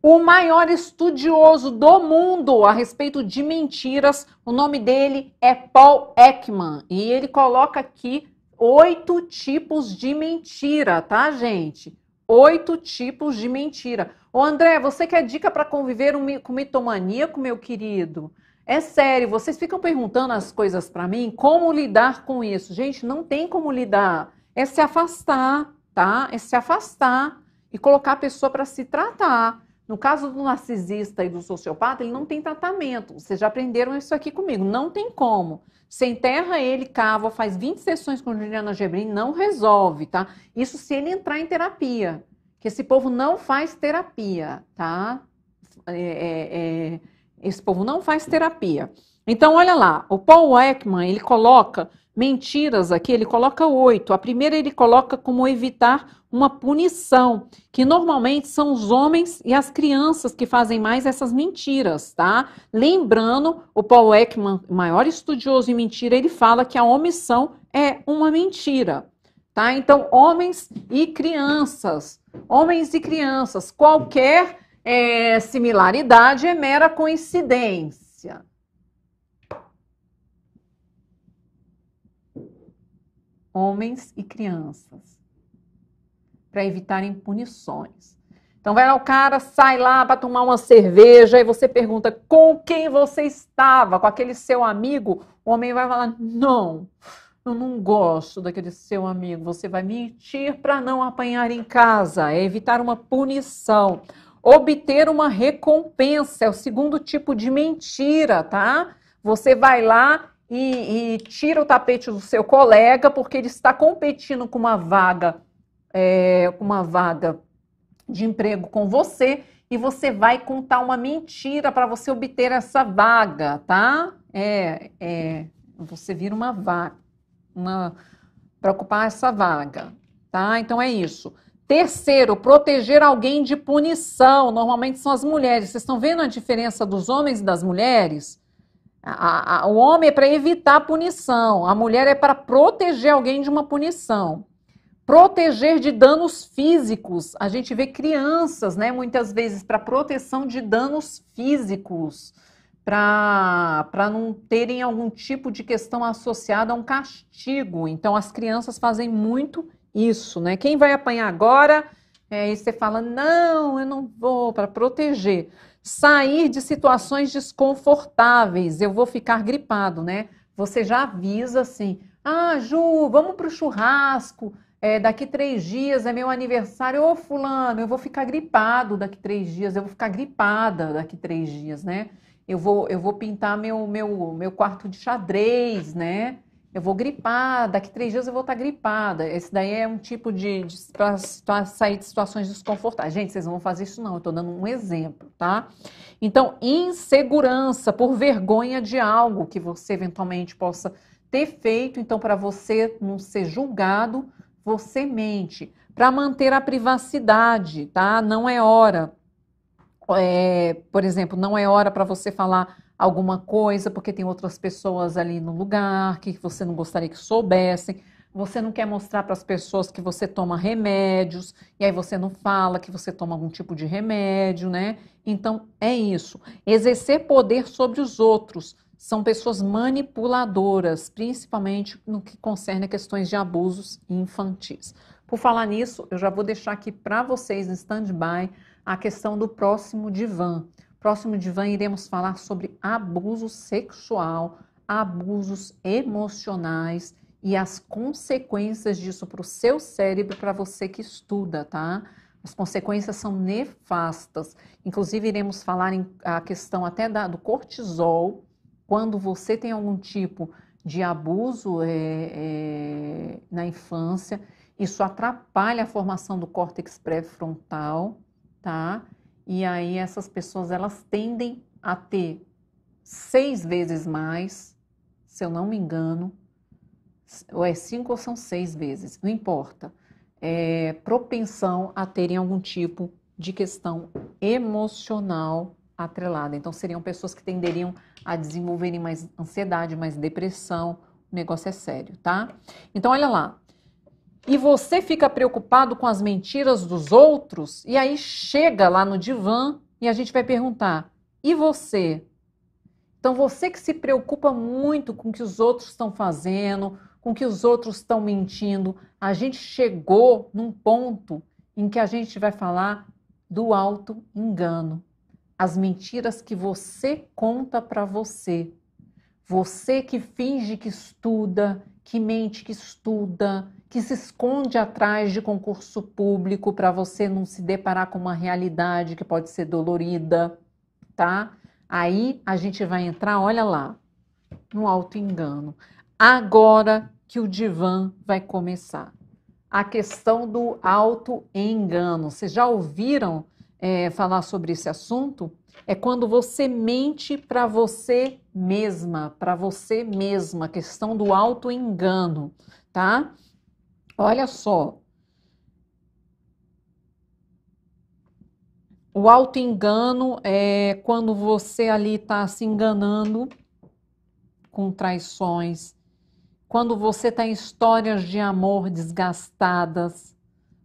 O maior estudioso do mundo a respeito de mentiras, o nome dele é Paul Ekman. E ele coloca aqui oito tipos de mentira, tá, gente? oito tipos de mentira. Ô André, você quer dica para conviver um, com mitomaníaco, meu querido? É sério, vocês ficam perguntando as coisas para mim, como lidar com isso? Gente, não tem como lidar. É se afastar, tá? É se afastar e colocar a pessoa para se tratar. No caso do narcisista e do sociopata, ele não tem tratamento. Vocês já aprenderam isso aqui comigo. Não tem como. Você enterra ele, cava, faz 20 sessões com Juliana Gebrim, não resolve, tá? Isso se ele entrar em terapia. Que esse povo não faz terapia, tá? É, é, é, esse povo não faz terapia. Então, olha lá, o Paul Ekman, ele coloca mentiras aqui, ele coloca oito. A primeira ele coloca como evitar uma punição, que normalmente são os homens e as crianças que fazem mais essas mentiras, tá? Lembrando, o Paul Ekman, maior estudioso em mentira, ele fala que a omissão é uma mentira, tá? Então, homens e crianças, homens e crianças, qualquer é, similaridade é mera coincidência. homens e crianças, para evitarem punições. Então vai lá o cara, sai lá para tomar uma cerveja e você pergunta com quem você estava, com aquele seu amigo, o homem vai falar: "Não, eu não gosto daquele seu amigo". Você vai mentir para não apanhar em casa, é evitar uma punição. Obter uma recompensa é o segundo tipo de mentira, tá? Você vai lá e, e tira o tapete do seu colega porque ele está competindo com uma vaga, é, uma vaga de emprego com você e você vai contar uma mentira para você obter essa vaga, tá? É, é, você vira uma vaga, uma para ocupar essa vaga, tá? Então é isso. Terceiro, proteger alguém de punição. Normalmente são as mulheres. Vocês estão vendo a diferença dos homens e das mulheres? A, a, o homem é para evitar a punição, a mulher é para proteger alguém de uma punição. Proteger de danos físicos. A gente vê crianças, né, muitas vezes, para proteção de danos físicos, para não terem algum tipo de questão associada a um castigo. Então, as crianças fazem muito isso, né? Quem vai apanhar agora? É, e você fala, não, eu não vou, para proteger. Sair de situações desconfortáveis. Eu vou ficar gripado, né? Você já avisa assim: ah, Ju, vamos para o churrasco. É, daqui três dias é meu aniversário. Ô, Fulano, eu vou ficar gripado daqui três dias. Eu vou ficar gripada daqui três dias, né? Eu vou, eu vou pintar meu, meu, meu quarto de xadrez, né? eu vou gripar, daqui três dias eu vou estar gripada. Esse daí é um tipo de, de para sair de situações desconfortáveis. Gente, vocês não vão fazer isso não, eu estou dando um exemplo, tá? Então, insegurança por vergonha de algo que você eventualmente possa ter feito, então para você não ser julgado, você mente. Para manter a privacidade, tá? Não é hora. É, por exemplo, não é hora para você falar alguma coisa porque tem outras pessoas ali no lugar que você não gostaria que soubessem. Você não quer mostrar para as pessoas que você toma remédios, e aí você não fala que você toma algum tipo de remédio, né? Então é isso. Exercer poder sobre os outros. São pessoas manipuladoras, principalmente no que concerne a questões de abusos infantis. Por falar nisso, eu já vou deixar aqui para vocês em stand-by a questão do próximo divã. Próximo divã iremos falar sobre abuso sexual, abusos emocionais e as consequências disso para o seu cérebro, para você que estuda, tá? As consequências são nefastas. Inclusive, iremos falar em a questão até da, do cortisol, quando você tem algum tipo de abuso é, é, na infância, isso atrapalha a formação do córtex pré-frontal, tá? E aí essas pessoas elas tendem a ter seis vezes mais, se eu não me engano, ou é cinco ou são seis vezes, não importa, é, propensão a terem algum tipo de questão emocional atrelada. Então seriam pessoas que tenderiam a desenvolverem mais ansiedade, mais depressão. O negócio é sério, tá? Então olha lá, e você fica preocupado com as mentiras dos outros, e aí chega lá no divã e a gente vai perguntar: e você? Então, você que se preocupa muito com o que os outros estão fazendo, com o que os outros estão mentindo, a gente chegou num ponto em que a gente vai falar do alto engano. As mentiras que você conta para você. Você que finge que estuda, que mente que estuda, que se esconde atrás de concurso público para você não se deparar com uma realidade que pode ser dolorida, tá? Aí a gente vai entrar, olha lá, no alto engano. Agora que o divã vai começar. A questão do alto engano. Vocês já ouviram é, falar sobre esse assunto? É quando você mente para você mesma, para você mesma, a questão do alto engano, tá? Olha só. O auto-engano é quando você ali está se enganando com traições, quando você está em histórias de amor desgastadas,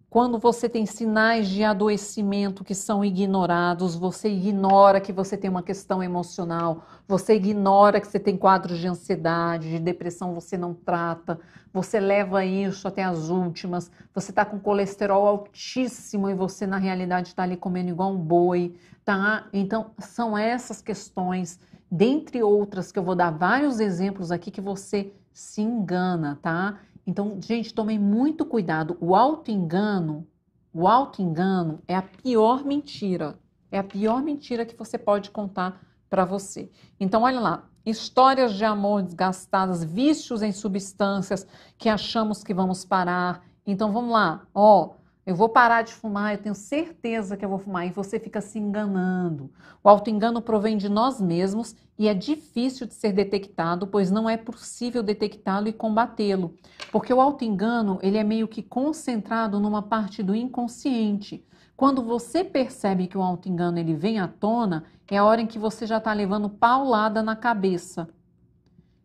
quando você tem sinais de adoecimento que são ignorados, você ignora que você tem uma questão emocional, você ignora que você tem quadros de ansiedade, de depressão, você não trata, você leva isso até as últimas, você está com colesterol altíssimo e você, na realidade, está ali comendo igual um boi, tá? Então, são essas questões, dentre outras, que eu vou dar vários exemplos aqui que você se engana, tá? Então, gente, tomem muito cuidado. O auto-engano, o auto-engano é a pior mentira. É a pior mentira que você pode contar para você. Então, olha lá, histórias de amor desgastadas, vícios em substâncias que achamos que vamos parar. Então, vamos lá, ó, eu vou parar de fumar, eu tenho certeza que eu vou fumar. E você fica se enganando. O auto-engano provém de nós mesmos e é difícil de ser detectado, pois não é possível detectá-lo e combatê-lo. Porque o auto-engano, ele é meio que concentrado numa parte do inconsciente. Quando você percebe que o auto-engano ele vem à tona, é a hora em que você já está levando paulada na cabeça.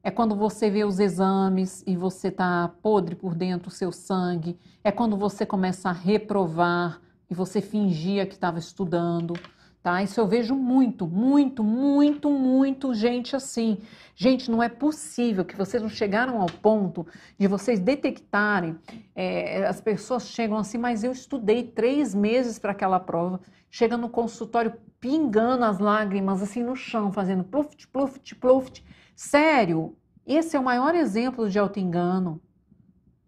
É quando você vê os exames e você está podre por dentro, o seu sangue. É quando você começa a reprovar e você fingia que estava estudando, tá? Isso eu vejo muito, muito, muito, muito gente assim. Gente, não é possível que vocês não chegaram ao ponto de vocês detectarem. É, as pessoas chegam assim, mas eu estudei três meses para aquela prova. Chega no consultório pingando as lágrimas assim no chão, fazendo pluft, pluft, pluft Sério, esse é o maior exemplo de autoengano.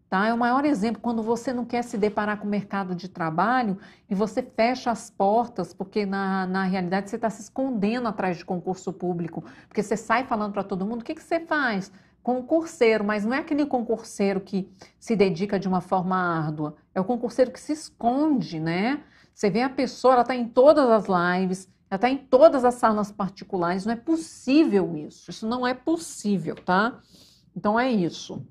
Tá? É o maior exemplo quando você não quer se deparar com o mercado de trabalho e você fecha as portas, porque na, na realidade você está se escondendo atrás de concurso público, porque você sai falando para todo mundo o que, que você faz? Concurseiro, mas não é aquele concurseiro que se dedica de uma forma árdua, é o concurseiro que se esconde, né? Você vê a pessoa, ela está em todas as lives, até tá em todas as salas particulares não é possível isso. Isso não é possível, tá? Então é isso.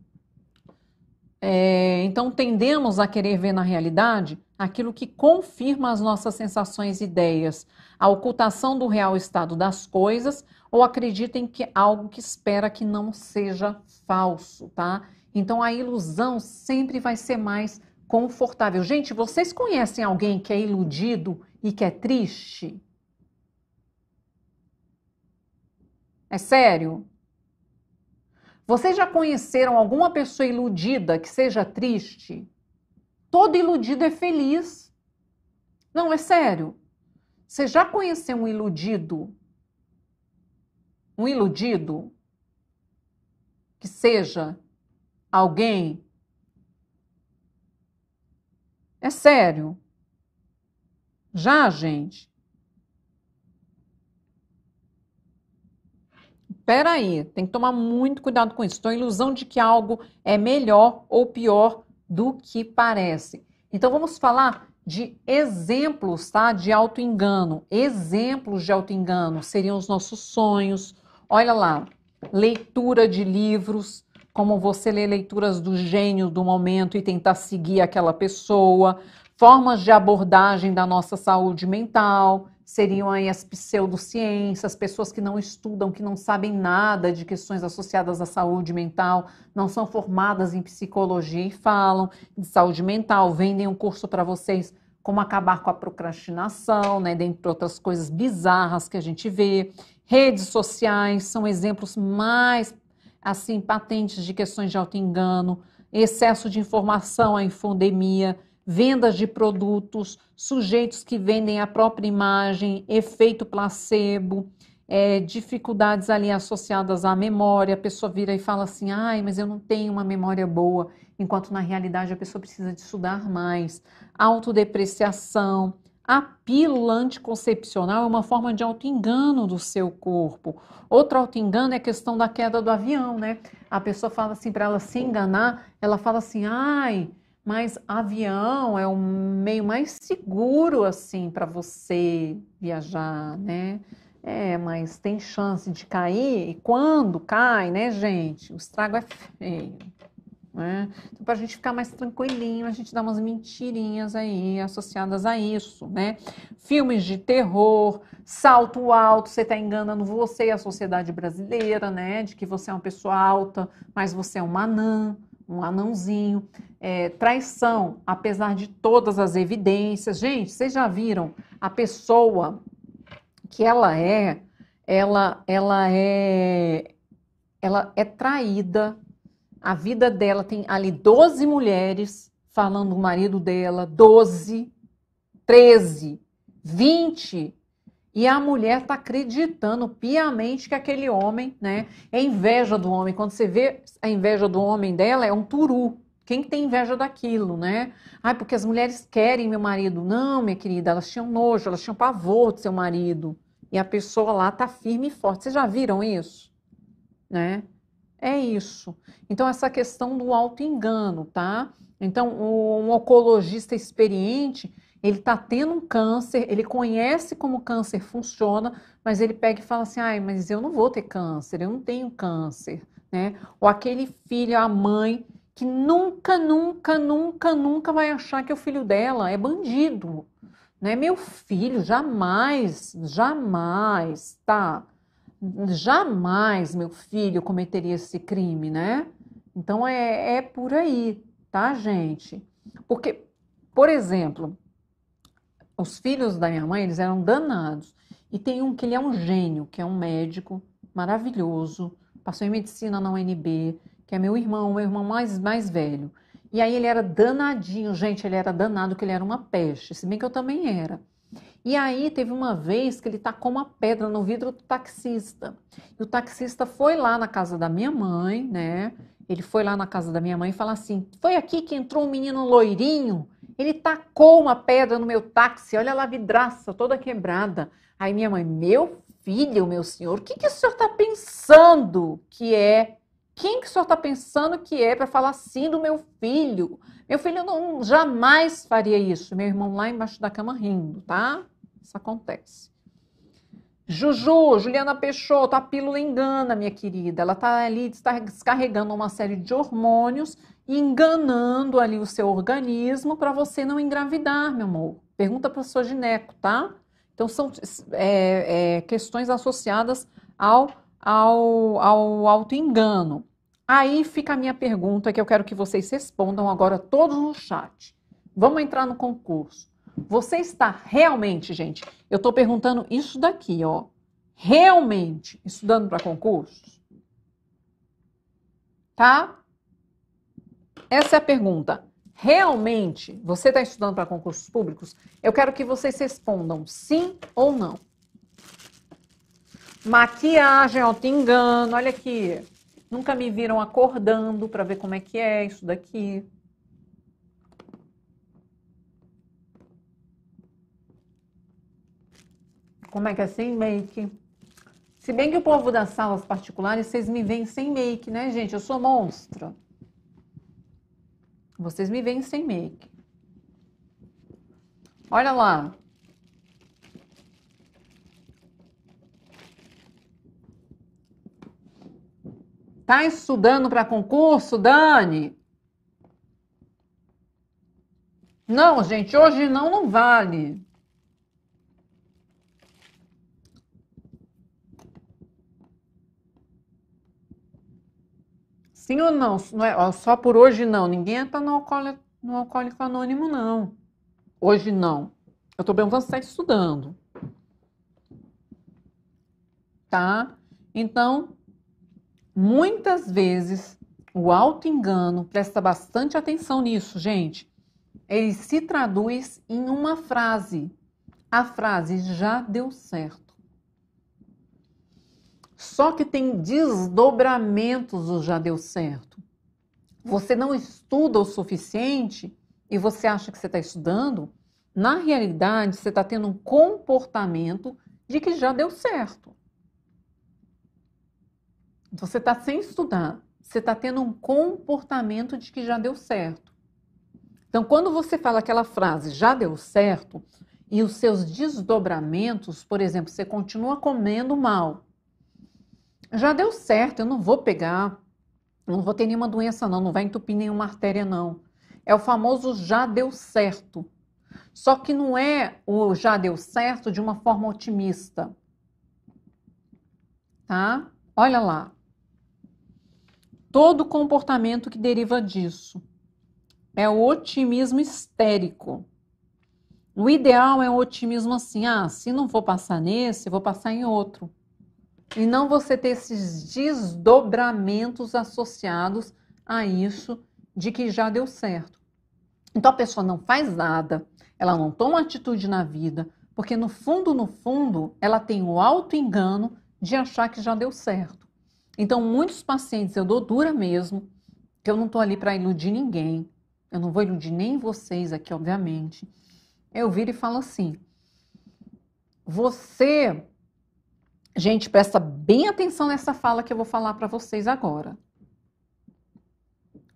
É, então tendemos a querer ver na realidade aquilo que confirma as nossas sensações e ideias, a ocultação do real estado das coisas, ou acredita em que algo que espera que não seja falso, tá? Então a ilusão sempre vai ser mais confortável. Gente, vocês conhecem alguém que é iludido e que é triste? É sério? Vocês já conheceram alguma pessoa iludida que seja triste? Todo iludido é feliz. Não, é sério. Você já conheceu um iludido? Um iludido que seja alguém? É sério. Já, gente? peraí, tem que tomar muito cuidado com isso. Então, a ilusão de que algo é melhor ou pior do que parece. Então, vamos falar de exemplos, tá? De auto-engano. Exemplos de auto-engano seriam os nossos sonhos. Olha lá, leitura de livros, como você lê leituras do gênio do momento e tentar seguir aquela pessoa, formas de abordagem da nossa saúde mental, seriam aí as pseudociências, pessoas que não estudam, que não sabem nada de questões associadas à saúde mental, não são formadas em psicologia e falam de saúde mental, vendem um curso para vocês como acabar com a procrastinação, né, dentre outras coisas bizarras que a gente vê. Redes sociais são exemplos mais assim patentes de questões de autoengano, excesso de informação, a infodemia, vendas de produtos, sujeitos que vendem a própria imagem, efeito placebo, é, dificuldades ali associadas à memória. A pessoa vira e fala assim: ai, mas eu não tenho uma memória boa, enquanto na realidade a pessoa precisa de estudar mais. Autodepreciação. A pílula anticoncepcional é uma forma de autoengano do seu corpo. Outro autoengano é a questão da queda do avião, né? A pessoa fala assim, para ela se enganar, ela fala assim: ai, mas avião é o meio mais seguro assim para você viajar, né? É, mas tem chance de cair. E quando cai, né, gente? O estrago é feio. Né? Então, para a gente ficar mais tranquilinho, a gente dá umas mentirinhas aí associadas a isso, né? Filmes de terror, salto alto, você está enganando você e a sociedade brasileira, né? De que você é uma pessoa alta, mas você é uma anã, um anãozinho, é, traição, apesar de todas as evidências. Gente, vocês já viram a pessoa que ela é, ela, ela é, ela é traída. A vida dela tem ali 12 mulheres falando o marido dela, 12, 13, 20 e a mulher está acreditando piamente que aquele homem, né? É inveja do homem. Quando você vê a inveja do homem dela, é um turu. Quem tem inveja daquilo, né? Ai, porque as mulheres querem meu marido. Não, minha querida, elas tinham nojo, elas tinham pavor do seu marido. E a pessoa lá tá firme e forte. Vocês já viram isso? Né? É isso. Então, essa questão do auto-engano, tá? Então, um oncologista experiente, ele está tendo um câncer, ele conhece como câncer funciona, mas ele pega e fala assim: ai, mas eu não vou ter câncer, eu não tenho câncer, né? Ou aquele filho, a mãe, que nunca, nunca, nunca, nunca vai achar que é o filho dela é bandido, né? Meu filho, jamais, jamais, tá? Jamais meu filho cometeria esse crime, né? Então é, é por aí, tá, gente? Porque, por exemplo, os filhos da minha mãe, eles eram danados. E tem um que ele é um gênio, que é um médico maravilhoso, passou em medicina na UNB, que é meu irmão, meu irmão mais, mais velho. E aí ele era danadinho, gente, ele era danado, que ele era uma peste, se bem que eu também era. E aí teve uma vez que ele tacou uma pedra no vidro do taxista. E o taxista foi lá na casa da minha mãe, né? Ele foi lá na casa da minha mãe e falou assim: "Foi aqui que entrou um menino loirinho?" Ele tacou uma pedra no meu táxi, olha lá a vidraça toda quebrada. Aí minha mãe, meu filho, meu senhor, o que, que o senhor está pensando que é? Quem que o senhor está pensando que é para falar assim do meu filho? Meu filho não jamais faria isso. Meu irmão lá embaixo da cama rindo, tá? Isso acontece. Juju, Juliana Peixoto, a pílula engana, minha querida. Ela está ali descarregando uma série de hormônios enganando ali o seu organismo para você não engravidar, meu amor. Pergunta para sua gineco, tá? Então são é, é, questões associadas ao, ao, ao auto-engano. Aí fica a minha pergunta que eu quero que vocês respondam agora todos no chat. Vamos entrar no concurso. Você está realmente, gente, eu estou perguntando isso daqui, ó. Realmente estudando para concurso? Tá? Essa é a pergunta. Realmente você está estudando para concursos públicos? Eu quero que vocês respondam sim ou não. Maquiagem, auto-engano, olha aqui. Nunca me viram acordando para ver como é que é isso daqui. Como é que é sem make? Se bem que o povo das salas particulares, vocês me veem sem make, né, gente? Eu sou monstro. Vocês me veem sem make. Olha lá. Tá estudando para concurso, Dani? Não, gente, hoje não, não vale. Sim ou não? não é, ó, só por hoje não. Ninguém está no, alcoólico, no alcoólico anônimo, não. Hoje não. Eu estou perguntando se está estudando. Tá? Então, muitas vezes o auto-engano, presta bastante atenção nisso, gente. Ele se traduz em uma frase. A frase já deu certo. Só que tem desdobramentos do já deu certo. Você não estuda o suficiente e você acha que você está estudando, na realidade você está tendo um comportamento de que já deu certo. você está sem estudar, você está tendo um comportamento de que já deu certo. Então, quando você fala aquela frase já deu certo e os seus desdobramentos, por exemplo, você continua comendo mal, já deu certo, eu não vou pegar, não vou ter nenhuma doença não, não vai entupir nenhuma artéria não. É o famoso já deu certo. Só que não é o já deu certo de uma forma otimista. Tá? Olha lá. Todo comportamento que deriva disso é o otimismo histérico. O ideal é o otimismo assim: ah, se não vou passar nesse, vou passar em outro e não você ter esses desdobramentos associados a isso de que já deu certo. Então a pessoa não faz nada, ela não toma atitude na vida, porque no fundo, no fundo, ela tem o alto engano de achar que já deu certo. Então muitos pacientes eu dou dura mesmo, que eu não estou ali para iludir ninguém, eu não vou iludir nem vocês aqui, obviamente. Eu viro e falo assim: você Gente, presta bem atenção nessa fala que eu vou falar para vocês agora.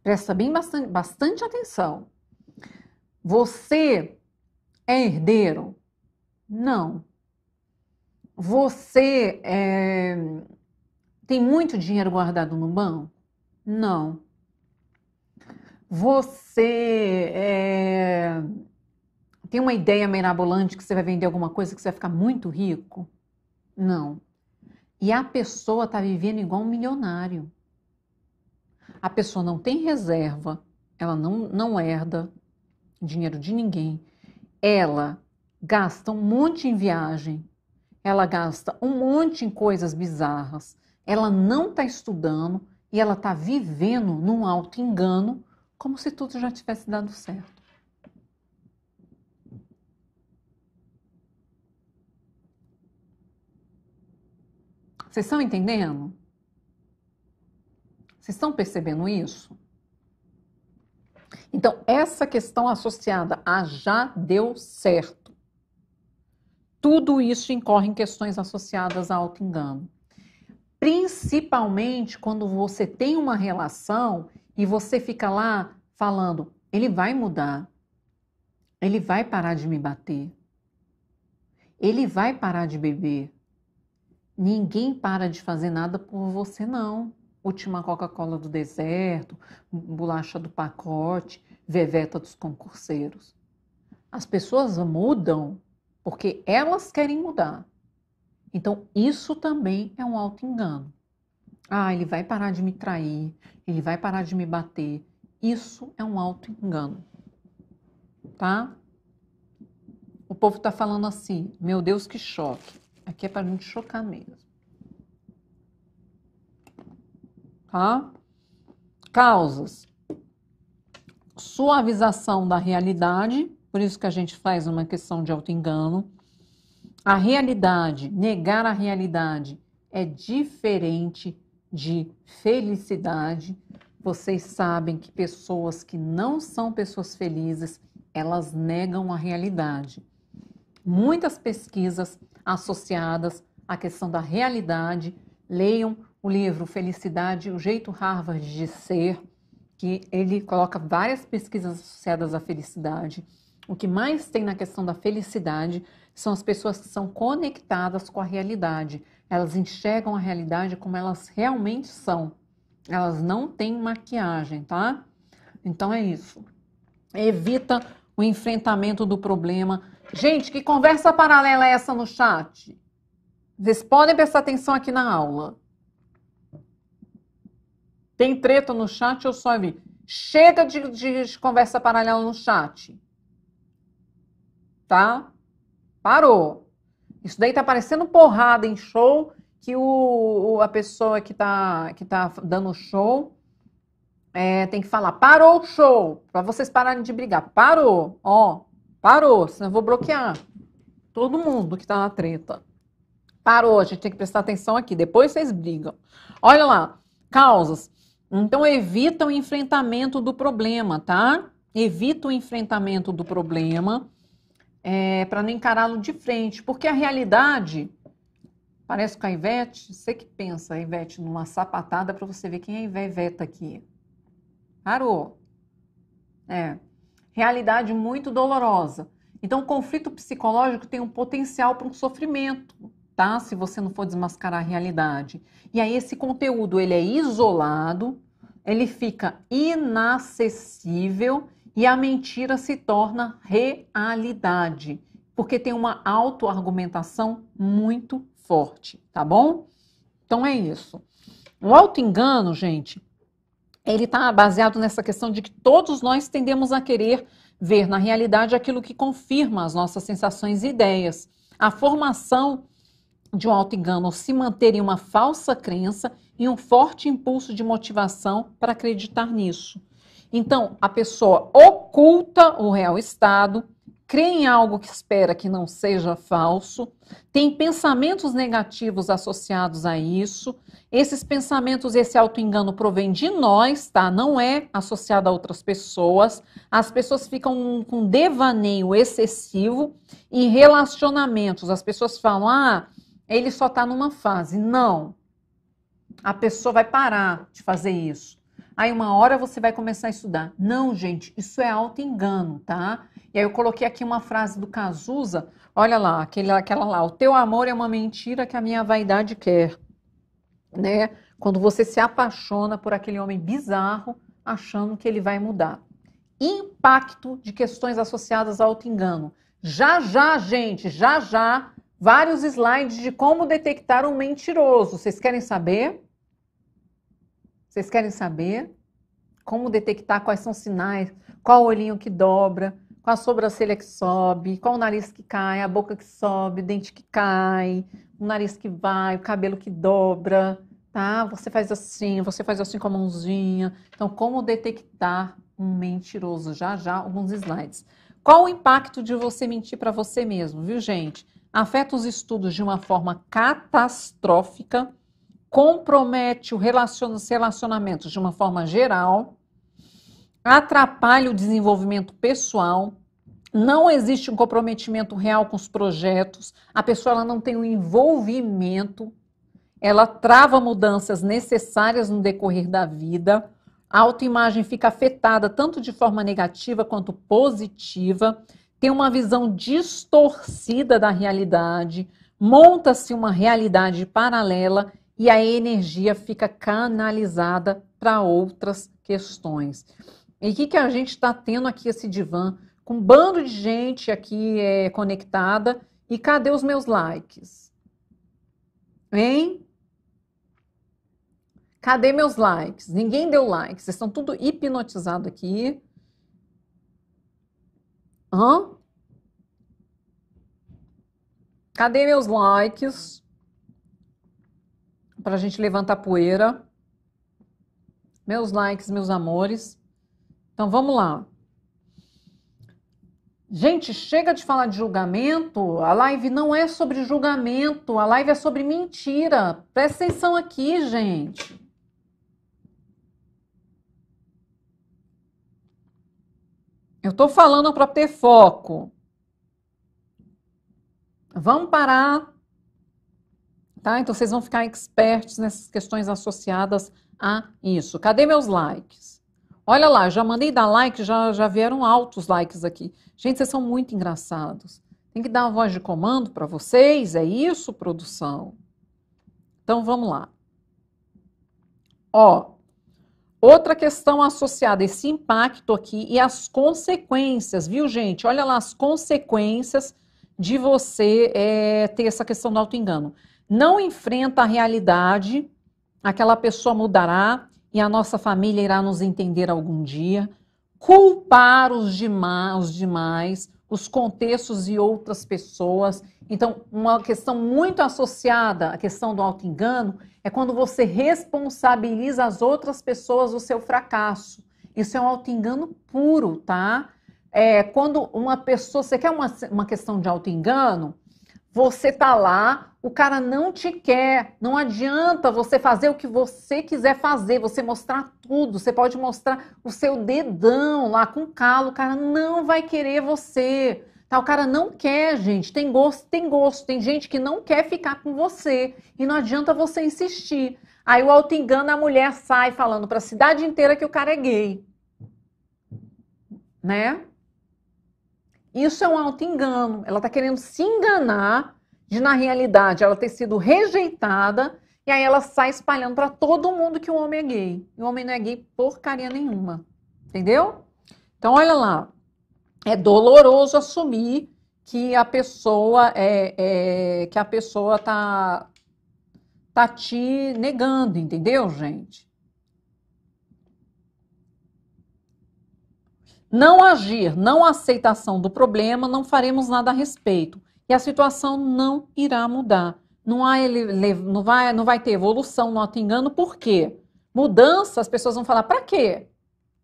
Presta bem bastante, bastante atenção. Você é herdeiro? Não. Você é... tem muito dinheiro guardado no banco? Não. Você é... tem uma ideia mirabolante que você vai vender alguma coisa que você vai ficar muito rico? Não. E a pessoa está vivendo igual um milionário. A pessoa não tem reserva, ela não, não herda dinheiro de ninguém, ela gasta um monte em viagem, ela gasta um monte em coisas bizarras, ela não está estudando e ela está vivendo num alto engano como se tudo já tivesse dado certo. Vocês estão entendendo? Vocês estão percebendo isso? Então, essa questão associada a já deu certo. Tudo isso incorre em questões associadas ao auto-engano. Principalmente quando você tem uma relação e você fica lá falando, ele vai mudar, ele vai parar de me bater, ele vai parar de beber, Ninguém para de fazer nada por você, não. Última Coca-Cola do deserto, bolacha do pacote, veveta dos concurseiros. As pessoas mudam porque elas querem mudar. Então, isso também é um auto-engano. Ah, ele vai parar de me trair, ele vai parar de me bater. Isso é um auto-engano. Tá? O povo tá falando assim: meu Deus, que choque. Aqui é para não te chocar mesmo. Tá? Causas. Suavização da realidade, por isso que a gente faz uma questão de auto-engano. A realidade, negar a realidade, é diferente de felicidade. Vocês sabem que pessoas que não são pessoas felizes, elas negam a realidade. Muitas pesquisas associadas à questão da realidade. Leiam o livro Felicidade, o jeito Harvard de ser, que ele coloca várias pesquisas associadas à felicidade. O que mais tem na questão da felicidade são as pessoas que são conectadas com a realidade. Elas enxergam a realidade como elas realmente são. Elas não têm maquiagem, tá? Então é isso. Evita o enfrentamento do problema Gente, que conversa paralela é essa no chat? Vocês podem prestar atenção aqui na aula. Tem treta no chat ou só vi? Chega de, de conversa paralela no chat. Tá? Parou. Isso daí tá parecendo porrada em show que o, o, a pessoa que tá, que tá dando show é, tem que falar, parou o show, para vocês pararem de brigar. Parou, ó, Parou, senão eu vou bloquear todo mundo que está na treta. Parou, a gente tem que prestar atenção aqui. Depois vocês brigam. Olha lá, causas. Então evita o enfrentamento do problema, tá? Evita o enfrentamento do problema é, para não encará-lo de frente, porque a realidade parece com a Ivete. Você que pensa, Ivete, numa sapatada para você ver quem é a Ivete aqui. Parou. É, realidade muito dolorosa. Então, o conflito psicológico tem um potencial para um sofrimento, tá? Se você não for desmascarar a realidade. E aí esse conteúdo, ele é isolado, ele fica inacessível e a mentira se torna realidade, porque tem uma autoargumentação muito forte, tá bom? Então é isso. O auto-engano, gente, ele está baseado nessa questão de que todos nós tendemos a querer ver na realidade aquilo que confirma as nossas sensações e ideias. A formação de um auto-engano ou se manter em uma falsa crença e um forte impulso de motivação para acreditar nisso. Então, a pessoa oculta o real estado, crê em algo que espera que não seja falso, tem pensamentos negativos associados a isso. Esses pensamentos, esse auto-engano provém de nós, tá? Não é associado a outras pessoas. As pessoas ficam com devaneio excessivo em relacionamentos. As pessoas falam: "Ah, ele só tá numa fase". Não. A pessoa vai parar de fazer isso aí uma hora você vai começar a estudar. Não, gente, isso é alto engano tá? E aí eu coloquei aqui uma frase do Cazuza, olha lá, aquele, aquela lá, o teu amor é uma mentira que a minha vaidade quer, né? Quando você se apaixona por aquele homem bizarro, achando que ele vai mudar. Impacto de questões associadas ao auto-engano. Já já, gente, já já, vários slides de como detectar um mentiroso. Vocês querem saber? Vocês querem saber como detectar quais são os sinais, qual o olhinho que dobra, qual a sobrancelha que sobe, qual o nariz que cai, a boca que sobe, o dente que cai, o nariz que vai, o cabelo que dobra, tá? Você faz assim, você faz assim com a mãozinha. Então, como detectar um mentiroso? Já já alguns slides. Qual o impacto de você mentir para você mesmo, viu, gente? Afeta os estudos de uma forma catastrófica compromete o os relacionamentos de uma forma geral, atrapalha o desenvolvimento pessoal, não existe um comprometimento real com os projetos, a pessoa ela não tem o um envolvimento, ela trava mudanças necessárias no decorrer da vida, a autoimagem fica afetada tanto de forma negativa quanto positiva, tem uma visão distorcida da realidade, monta-se uma realidade paralela e a energia fica canalizada para outras questões. E o que, que a gente está tendo aqui esse divã? Com um bando de gente aqui é, conectada. E cadê os meus likes? Hein? Cadê meus likes? Ninguém deu likes. Vocês estão tudo hipnotizado aqui. Hã? Cadê meus likes? para a gente levantar poeira. Meus likes, meus amores. Então vamos lá. Gente, chega de falar de julgamento. A live não é sobre julgamento, a live é sobre mentira. Presta atenção aqui, gente. Eu tô falando para ter foco. Vamos parar Tá? Então vocês vão ficar expertos nessas questões associadas a isso. Cadê meus likes? Olha lá, já mandei dar like, já, já vieram altos likes aqui. Gente, vocês são muito engraçados. Tem que dar uma voz de comando para vocês, é isso, produção? Então vamos lá. Ó, outra questão associada a esse impacto aqui e as consequências, viu, gente? Olha lá as consequências de você é, ter essa questão do auto-engano não enfrenta a realidade, aquela pessoa mudará e a nossa família irá nos entender algum dia. Culpar os demais, os demais, os contextos e outras pessoas. Então, uma questão muito associada à questão do auto-engano é quando você responsabiliza as outras pessoas do seu fracasso. Isso é um auto-engano puro, tá? É, quando uma pessoa. Você quer uma, uma questão de auto-engano? você tá lá, o cara não te quer, não adianta você fazer o que você quiser fazer, você mostrar tudo, você pode mostrar o seu dedão lá com calo, o cara não vai querer você. Tá, o cara não quer, gente. Tem gosto, tem gosto. Tem gente que não quer ficar com você. E não adianta você insistir. Aí o auto-engano, a mulher sai falando para a cidade inteira que o cara é gay. Né? Isso é um auto-engano. Ela está querendo se enganar de, na realidade, ela ter sido rejeitada e aí ela sai espalhando para todo mundo que o homem é gay. E o homem não é gay porcaria nenhuma. Entendeu? Então, olha lá. É doloroso assumir que a pessoa é, é que a pessoa tá tá te negando, entendeu, gente? Não agir, não aceitação do problema, não faremos nada a respeito. E a situação não irá mudar. Não, há ele, não, vai, não vai ter evolução, não há engano, por quê? Mudança, as pessoas vão falar, para quê?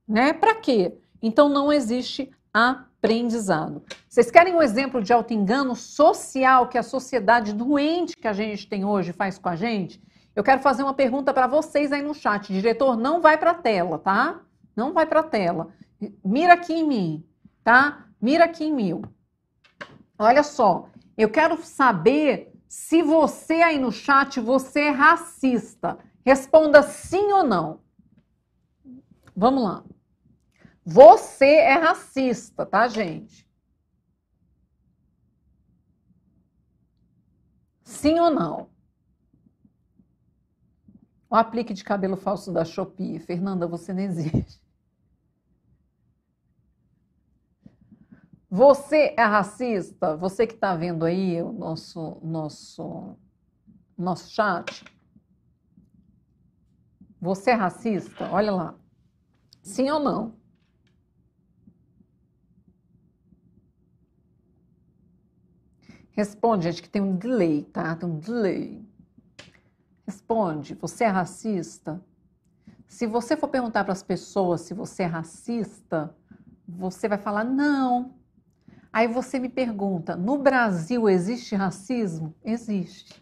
Né? Para quê? Então não existe aprendizado. Vocês querem um exemplo de auto-engano social que a sociedade doente que a gente tem hoje faz com a gente? Eu quero fazer uma pergunta para vocês aí no chat. Diretor, não vai para a tela, tá? Não vai para a tela. Mira aqui em mim, tá? Mira aqui em mim. Olha só, eu quero saber se você aí no chat, você é racista. Responda sim ou não. Vamos lá. Você é racista, tá, gente? Sim ou não? O aplique de cabelo falso da Shopee. Fernanda, você não existe. Você é racista? Você que está vendo aí o nosso, nosso, nosso chat. Você é racista? Olha lá. Sim ou não? Responde, gente, que tem um delay, tá? Tem um delay. Responde, você é racista? Se você for perguntar para as pessoas se você é racista, você vai falar não Aí você me pergunta: no Brasil existe racismo? Existe.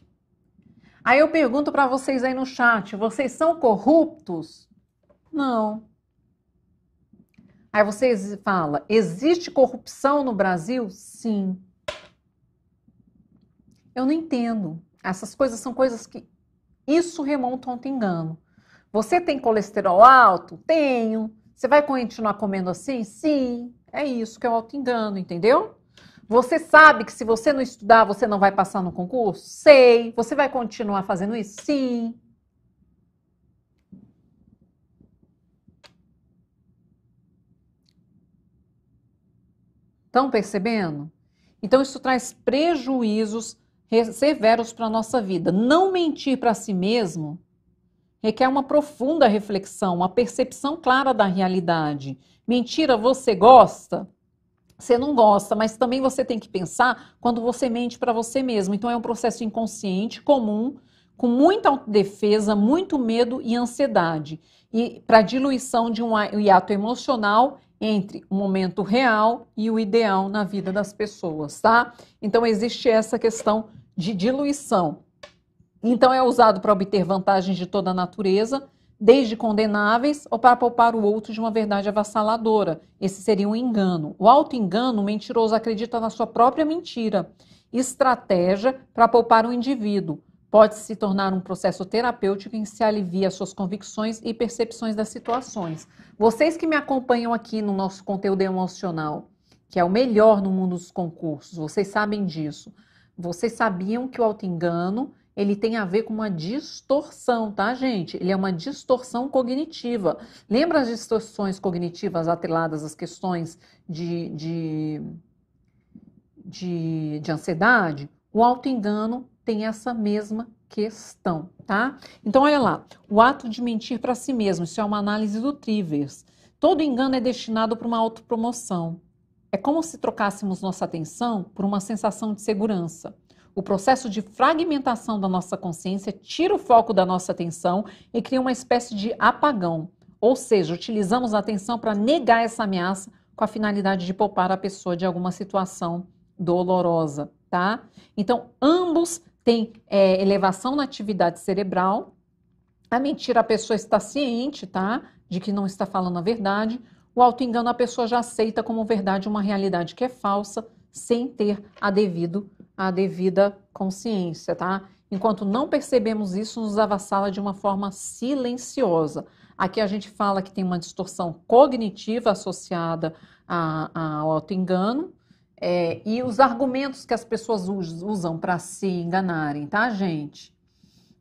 Aí eu pergunto para vocês aí no chat: vocês são corruptos? Não. Aí vocês fala: existe corrupção no Brasil? Sim. Eu não entendo. Essas coisas são coisas que isso remonta a um engano. Você tem colesterol alto? Tenho. Você vai continuar comendo assim? Sim. É isso que eu é auto dando, entendeu? Você sabe que se você não estudar, você não vai passar no concurso? Sei. Você vai continuar fazendo isso? Sim. Estão percebendo? Então, isso traz prejuízos severos para a nossa vida. Não mentir para si mesmo requer uma profunda reflexão, uma percepção clara da realidade. Mentira você gosta? Você não gosta, mas também você tem que pensar quando você mente para você mesmo. Então é um processo inconsciente comum, com muita autodefesa, muito medo e ansiedade. E para diluição de um hiato emocional entre o momento real e o ideal na vida das pessoas, tá? Então existe essa questão de diluição. Então é usado para obter vantagens de toda a natureza, desde condenáveis ou para poupar o outro de uma verdade avassaladora. Esse seria um engano. O auto-engano, o mentiroso acredita na sua própria mentira. Estratégia para poupar o indivíduo. Pode se tornar um processo terapêutico em que se alivia suas convicções e percepções das situações. Vocês que me acompanham aqui no nosso conteúdo emocional, que é o melhor no mundo dos concursos, vocês sabem disso. Vocês sabiam que o auto-engano ele tem a ver com uma distorção, tá, gente? Ele é uma distorção cognitiva. Lembra as distorções cognitivas atreladas às questões de, de, de, de ansiedade? O autoengano tem essa mesma questão, tá? Então, olha lá. O ato de mentir para si mesmo, isso é uma análise do Trivers. Todo engano é destinado para uma autopromoção. É como se trocássemos nossa atenção por uma sensação de segurança. O processo de fragmentação da nossa consciência tira o foco da nossa atenção e cria uma espécie de apagão. Ou seja, utilizamos a atenção para negar essa ameaça com a finalidade de poupar a pessoa de alguma situação dolorosa, tá? Então, ambos têm é, elevação na atividade cerebral. A mentira, a pessoa está ciente, tá? De que não está falando a verdade. O auto-engano, a pessoa já aceita como verdade uma realidade que é falsa, sem ter a devido a devida consciência, tá? Enquanto não percebemos isso, nos avassala de uma forma silenciosa. Aqui a gente fala que tem uma distorção cognitiva associada a, a, ao auto é, e os argumentos que as pessoas usam para se enganarem, tá, gente?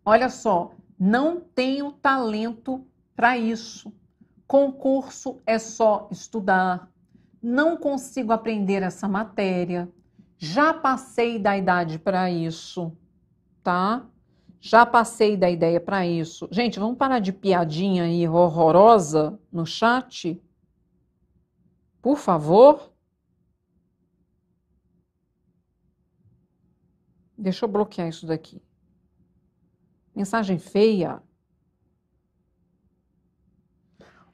Olha só, não tenho talento para isso. Concurso é só estudar. Não consigo aprender essa matéria. Já passei da idade para isso, tá? Já passei da ideia para isso. Gente, vamos parar de piadinha aí horrorosa no chat? Por favor? Deixa eu bloquear isso daqui. Mensagem feia.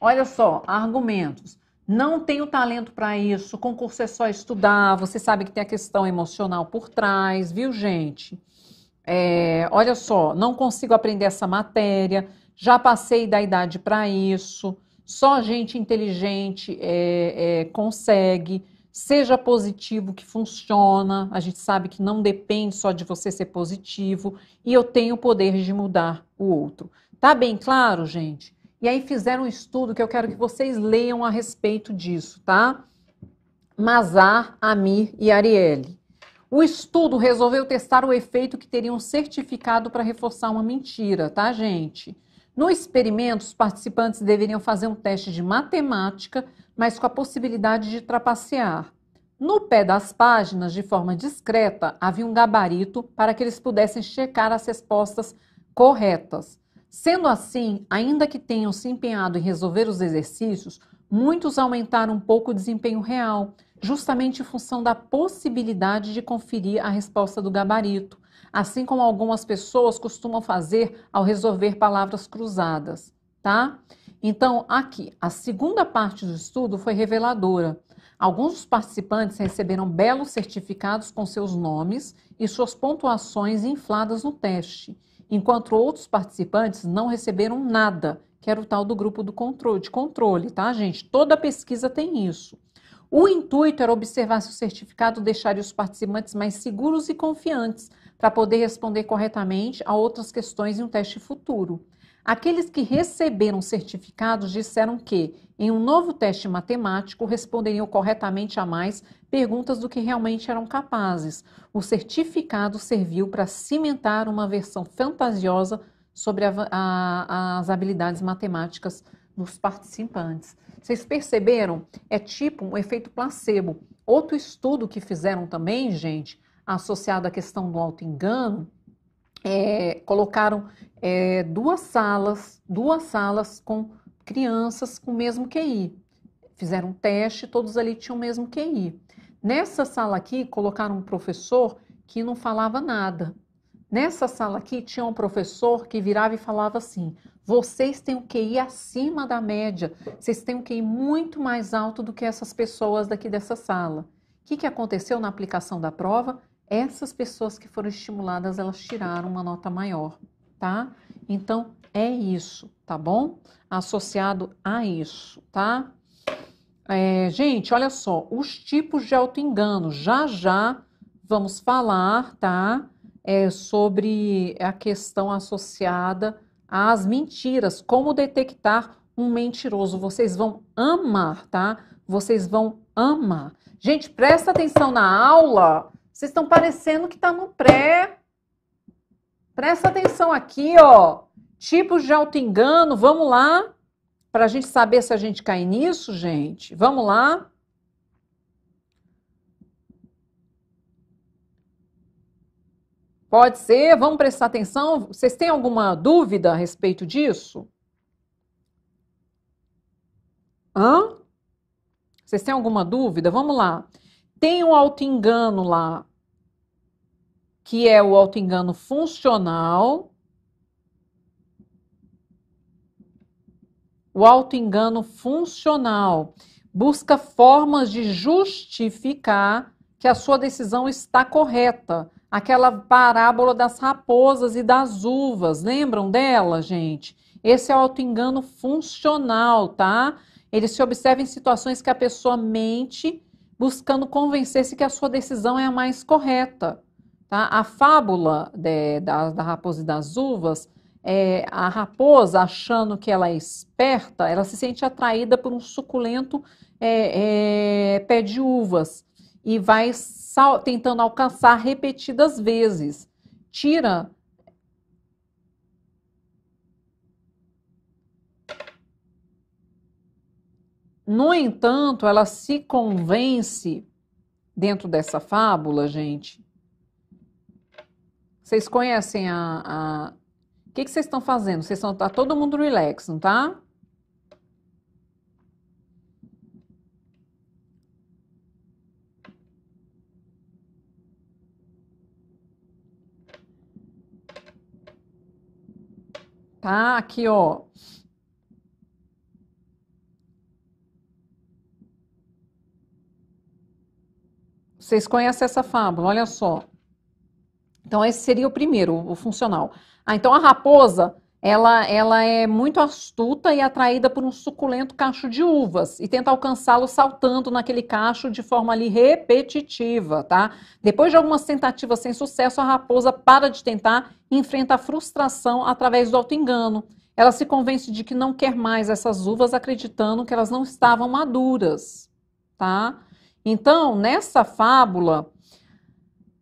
Olha só, argumentos não tenho talento para isso, concurso é só estudar, você sabe que tem a questão emocional por trás, viu, gente? É, olha só, não consigo aprender essa matéria, já passei da idade para isso, só gente inteligente é, é, consegue. Seja positivo que funciona, a gente sabe que não depende só de você ser positivo, e eu tenho o poder de mudar o outro. Tá bem claro, gente? E aí fizeram um estudo que eu quero que vocês leiam a respeito disso, tá? Mazar, Amir e Arielle. O estudo resolveu testar o efeito que teria um certificado para reforçar uma mentira, tá, gente? No experimento, os participantes deveriam fazer um teste de matemática, mas com a possibilidade de trapacear. No pé das páginas, de forma discreta, havia um gabarito para que eles pudessem checar as respostas corretas. Sendo assim, ainda que tenham se empenhado em resolver os exercícios, muitos aumentaram um pouco o desempenho real, justamente em função da possibilidade de conferir a resposta do gabarito, assim como algumas pessoas costumam fazer ao resolver palavras cruzadas, tá? Então, aqui, a segunda parte do estudo foi reveladora. Alguns dos participantes receberam belos certificados com seus nomes e suas pontuações infladas no teste enquanto outros participantes não receberam nada, que era o tal do grupo do controle, de controle, tá, gente? Toda pesquisa tem isso. O intuito era observar se o certificado deixaria os participantes mais seguros e confiantes para poder responder corretamente a outras questões em um teste futuro. Aqueles que receberam certificados disseram que, em um novo teste matemático, responderiam corretamente a mais perguntas do que realmente eram capazes. O certificado serviu para cimentar uma versão fantasiosa sobre a, a, as habilidades matemáticas dos participantes. Vocês perceberam? É tipo um efeito placebo. Outro estudo que fizeram também, gente, associado à questão do auto-engano, é, colocaram é, duas salas, duas salas com crianças com o mesmo QI. Fizeram um teste, todos ali tinham o mesmo QI. Nessa sala aqui, colocaram um professor que não falava nada. Nessa sala aqui, tinha um professor que virava e falava assim: vocês têm o um QI acima da média, vocês têm um QI muito mais alto do que essas pessoas daqui dessa sala. O que, que aconteceu na aplicação da prova? essas pessoas que foram estimuladas, elas tiraram uma nota maior, tá? Então, é isso, tá bom? Associado a isso, tá? É, gente, olha só, os tipos de autoengano. Já já vamos falar, tá? É, sobre a questão associada às mentiras, como detectar um mentiroso. Vocês vão amar, tá? Vocês vão amar. Gente, presta atenção na aula vocês estão parecendo que está no pré. Presta atenção aqui, ó. Tipos de auto-engano, vamos lá. Para a gente saber se a gente cai nisso, gente. Vamos lá. Pode ser, vamos prestar atenção. Vocês têm alguma dúvida a respeito disso? Hã? Vocês têm alguma dúvida? Vamos lá. Tem um auto-engano lá que é o autoengano funcional, o autoengano funcional busca formas de justificar que a sua decisão está correta. Aquela parábola das raposas e das uvas, lembram dela, gente? Esse é o autoengano funcional, tá? Ele se observa em situações que a pessoa mente buscando convencer-se que a sua decisão é a mais correta. Tá? A fábula de, da, da raposa e das uvas é, a raposa, achando que ela é esperta, ela se sente atraída por um suculento é, é, pé de uvas e vai sal, tentando alcançar repetidas vezes. Tira. No entanto, ela se convence, dentro dessa fábula, gente, vocês conhecem a. O que, que vocês estão fazendo? Vocês estão. Tá todo mundo relax, não tá? Tá aqui, ó. Vocês conhecem essa fábula, olha só. Então, esse seria o primeiro, o funcional. Ah, então a raposa, ela, ela é muito astuta e atraída por um suculento cacho de uvas e tenta alcançá-lo saltando naquele cacho de forma ali repetitiva, tá? Depois de algumas tentativas sem sucesso, a raposa para de tentar e enfrenta a frustração através do autoengano. Ela se convence de que não quer mais essas uvas, acreditando que elas não estavam maduras, tá? Então, nessa fábula,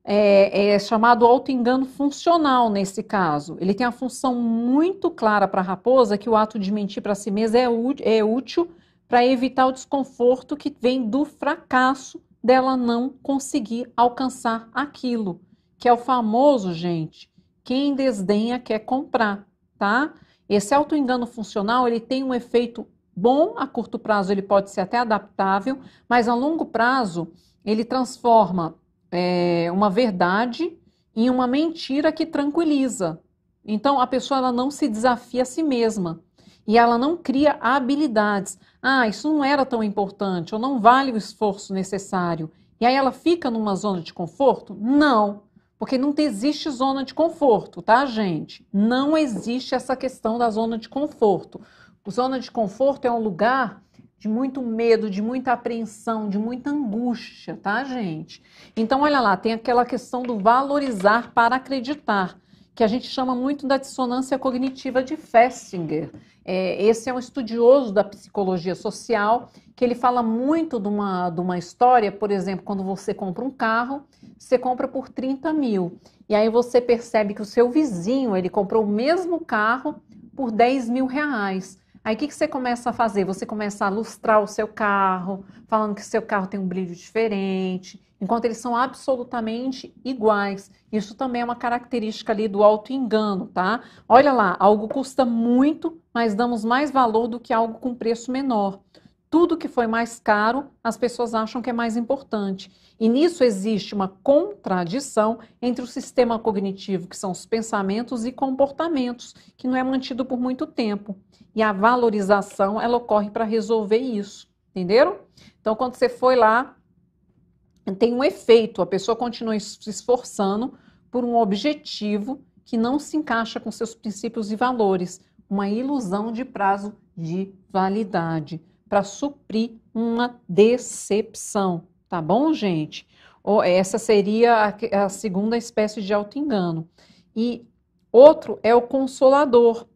é, é chamado auto-engano funcional nesse caso. Ele tem a função muito clara para a raposa que o ato de mentir para si mesma é, é útil para evitar o desconforto que vem do fracasso dela não conseguir alcançar aquilo, que é o famoso, gente, quem desdenha quer comprar, tá? Esse auto-engano funcional, ele tem um efeito bom a curto prazo, ele pode ser até adaptável, mas a longo prazo, ele transforma é, uma verdade e uma mentira que tranquiliza. Então a pessoa ela não se desafia a si mesma e ela não cria habilidades. Ah, isso não era tão importante ou não vale o esforço necessário. E aí ela fica numa zona de conforto? Não, porque não existe zona de conforto, tá, gente? Não existe essa questão da zona de conforto. Zona de conforto é um lugar de muito medo, de muita apreensão, de muita angústia, tá, gente? Então, olha lá, tem aquela questão do valorizar para acreditar, que a gente chama muito da dissonância cognitiva de Festinger. É, esse é um estudioso da psicologia social que ele fala muito de uma, de uma história, por exemplo, quando você compra um carro, você compra por 30 mil. E aí você percebe que o seu vizinho, ele comprou o mesmo carro por 10 mil reais. Aí o que, que você começa a fazer? Você começa a lustrar o seu carro, falando que seu carro tem um brilho diferente, enquanto eles são absolutamente iguais. Isso também é uma característica ali do auto-engano, tá? Olha lá, algo custa muito, mas damos mais valor do que algo com preço menor tudo que foi mais caro, as pessoas acham que é mais importante. E nisso existe uma contradição entre o sistema cognitivo, que são os pensamentos, e comportamentos, que não é mantido por muito tempo. E a valorização, ela ocorre para resolver isso. Entenderam? Então, quando você foi lá, tem um efeito, a pessoa continua se esforçando por um objetivo que não se encaixa com seus princípios e valores, uma ilusão de prazo de validade para suprir uma decepção, tá bom, gente? Essa seria a segunda espécie de auto-engano. E outro é o consolador.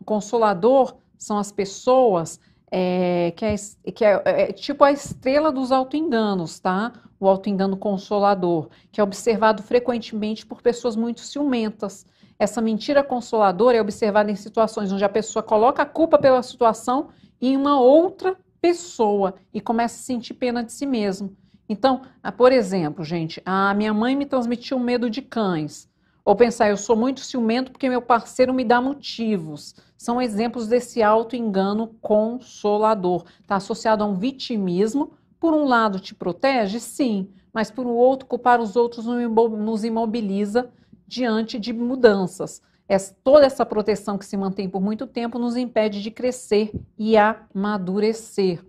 O consolador são as pessoas é, que, é, que é, é, é, tipo a estrela dos autoenganos, tá? O autoengano consolador, que é observado frequentemente por pessoas muito ciumentas. Essa mentira consoladora é observada em situações onde a pessoa coloca a culpa pela situação em uma outra pessoa e começa a sentir pena de si mesmo. Então, ah, por exemplo, gente, a minha mãe me transmitiu medo de cães. Ou pensar, eu sou muito ciumento porque meu parceiro me dá motivos. São exemplos desse auto-engano consolador. Está associado a um vitimismo. Por um lado, te protege, sim, mas por outro, culpar os outros nos imobiliza diante de mudanças essa, toda essa proteção que se mantém por muito tempo nos impede de crescer e amadurecer.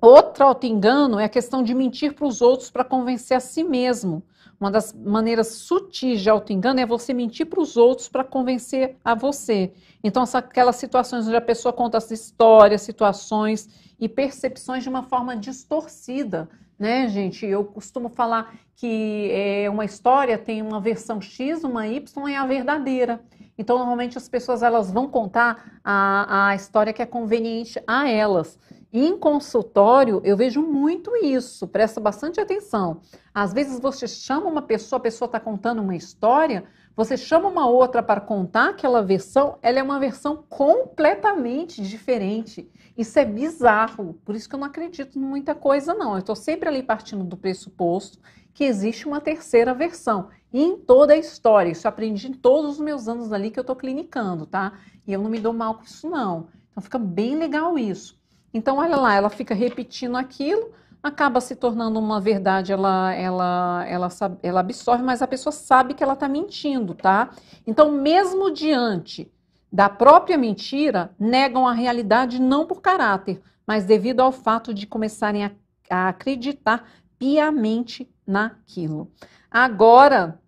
Outro auto-engano é a questão de mentir para os outros para convencer a si mesmo. Uma das maneiras sutis de auto-engano é você mentir para os outros para convencer a você. Então, aquelas situações onde a pessoa conta as histórias, situações e percepções de uma forma distorcida, né, gente? Eu costumo falar que é, uma história tem uma versão X, uma Y é a verdadeira. Então, normalmente as pessoas elas vão contar a, a história que é conveniente a elas. em consultório, eu vejo muito isso, presta bastante atenção. Às vezes você chama uma pessoa, a pessoa está contando uma história, você chama uma outra para contar aquela versão, ela é uma versão completamente diferente. Isso é bizarro. Por isso que eu não acredito em muita coisa, não. Eu estou sempre ali partindo do pressuposto que existe uma terceira versão. E em toda a história, isso eu aprendi em todos os meus anos ali que eu estou clinicando, tá? E eu não me dou mal com isso, não. Então fica bem legal isso. Então, olha lá, ela fica repetindo aquilo acaba se tornando uma verdade, ela, ela, ela, ela absorve, mas a pessoa sabe que ela está mentindo, tá? Então, mesmo diante da própria mentira, negam a realidade não por caráter, mas devido ao fato de começarem a, a acreditar piamente naquilo. Agora,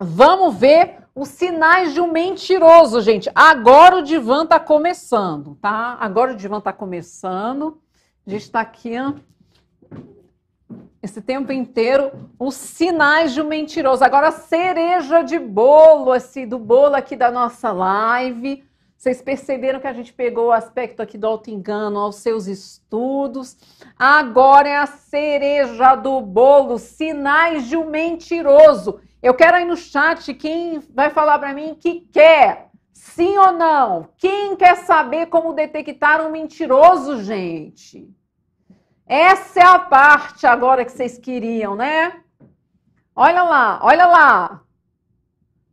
vamos ver os sinais de um mentiroso, gente. Agora o divã está começando, tá? Agora o divã está começando. A gente tá aqui esse tempo inteiro os sinais de um mentiroso. Agora, a cereja de bolo, assim do bolo aqui da nossa live. Vocês perceberam que a gente pegou o aspecto aqui do auto-engano aos seus estudos. Agora é a cereja do bolo, sinais de um mentiroso. Eu quero aí no chat quem vai falar para mim que quer, sim ou não. Quem quer saber como detectar um mentiroso, gente? Essa é a parte agora que vocês queriam, né? Olha lá, olha lá.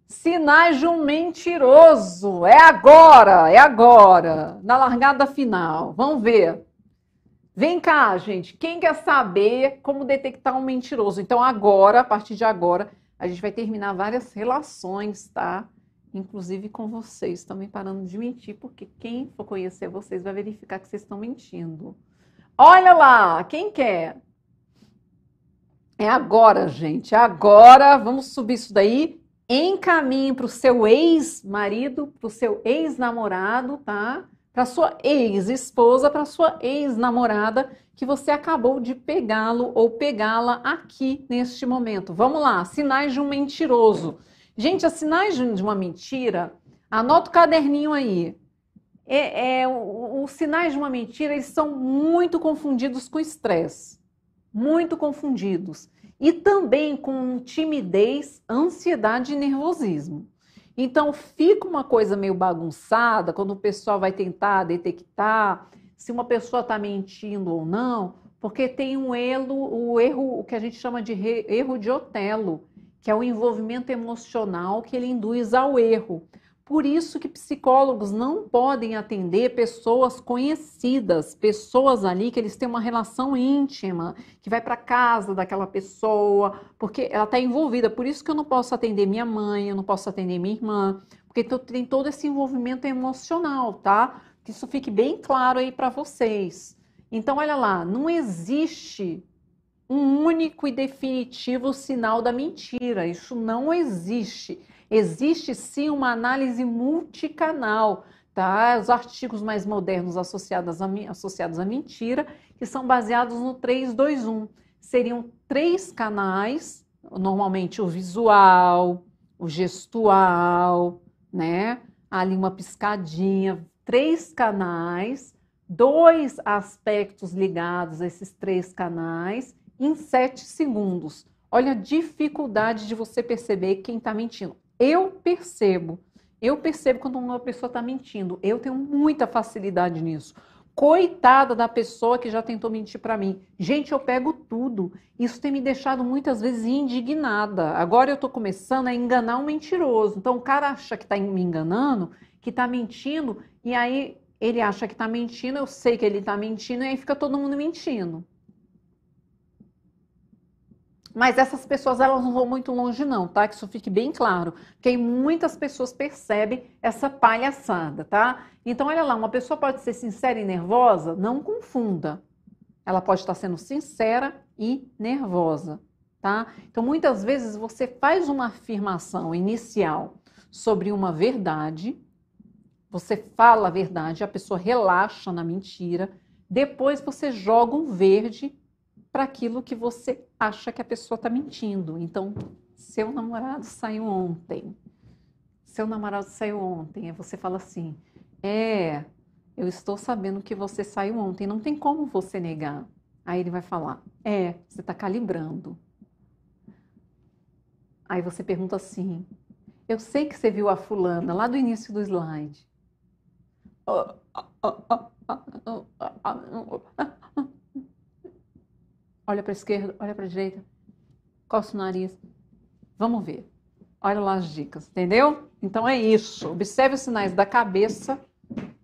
Sinais de um mentiroso. É agora, é agora. Na largada final. Vamos ver. Vem cá, gente. Quem quer saber como detectar um mentiroso? Então, agora, a partir de agora, a gente vai terminar várias relações, tá? Inclusive com vocês. Também parando de mentir, porque quem for conhecer vocês vai verificar que vocês estão mentindo. Olha lá, quem quer? É? é agora, gente. Agora vamos subir isso daí. Encaminhe para o seu ex-marido, para o seu ex-namorado, tá? Para sua ex-esposa, para sua ex-namorada, que você acabou de pegá-lo ou pegá-la aqui neste momento. Vamos lá, sinais de um mentiroso. Gente, as sinais de uma mentira, anota o caderninho aí é, é, os sinais de uma mentira eles são muito confundidos com estresse, muito confundidos e também com timidez, ansiedade e nervosismo. Então fica uma coisa meio bagunçada quando o pessoal vai tentar detectar se uma pessoa está mentindo ou não, porque tem um erro, o erro, o que a gente chama de erro de Otelo, que é o envolvimento emocional que ele induz ao erro. Por isso que psicólogos não podem atender pessoas conhecidas, pessoas ali que eles têm uma relação íntima, que vai para casa daquela pessoa, porque ela está envolvida. Por isso que eu não posso atender minha mãe, eu não posso atender minha irmã, porque então tem todo esse envolvimento emocional, tá? Que isso fique bem claro aí para vocês. Então, olha lá, não existe um único e definitivo sinal da mentira. Isso não existe. Existe sim uma análise multicanal, tá? Os artigos mais modernos associados à, associados à mentira, que são baseados no 321. Seriam três canais, normalmente o visual, o gestual, né? Ali uma piscadinha, três canais, dois aspectos ligados a esses três canais em sete segundos. Olha a dificuldade de você perceber quem está mentindo eu percebo. Eu percebo quando uma pessoa está mentindo. Eu tenho muita facilidade nisso. Coitada da pessoa que já tentou mentir para mim. Gente, eu pego tudo. Isso tem me deixado muitas vezes indignada. Agora eu estou começando a enganar um mentiroso. Então o cara acha que está me enganando, que está mentindo, e aí ele acha que está mentindo, eu sei que ele está mentindo, e aí fica todo mundo mentindo. Mas essas pessoas elas não vão muito longe não, tá? Que isso fique bem claro. Porque muitas pessoas percebem essa palhaçada, tá? Então olha lá, uma pessoa pode ser sincera e nervosa, não confunda. Ela pode estar sendo sincera e nervosa, tá? Então muitas vezes você faz uma afirmação inicial sobre uma verdade, você fala a verdade, a pessoa relaxa na mentira, depois você joga um verde para aquilo que você acha que a pessoa está mentindo. Então, seu namorado saiu ontem. Seu namorado saiu ontem. Aí você fala assim: É, eu estou sabendo que você saiu ontem. Não tem como você negar. Aí ele vai falar: É, você está calibrando. Aí você pergunta assim: Eu sei que você viu a fulana lá do início do slide olha para a esquerda, olha para a direita, coça o nariz. Vamos ver. Olha lá as dicas, entendeu? Então é isso. Observe os sinais da cabeça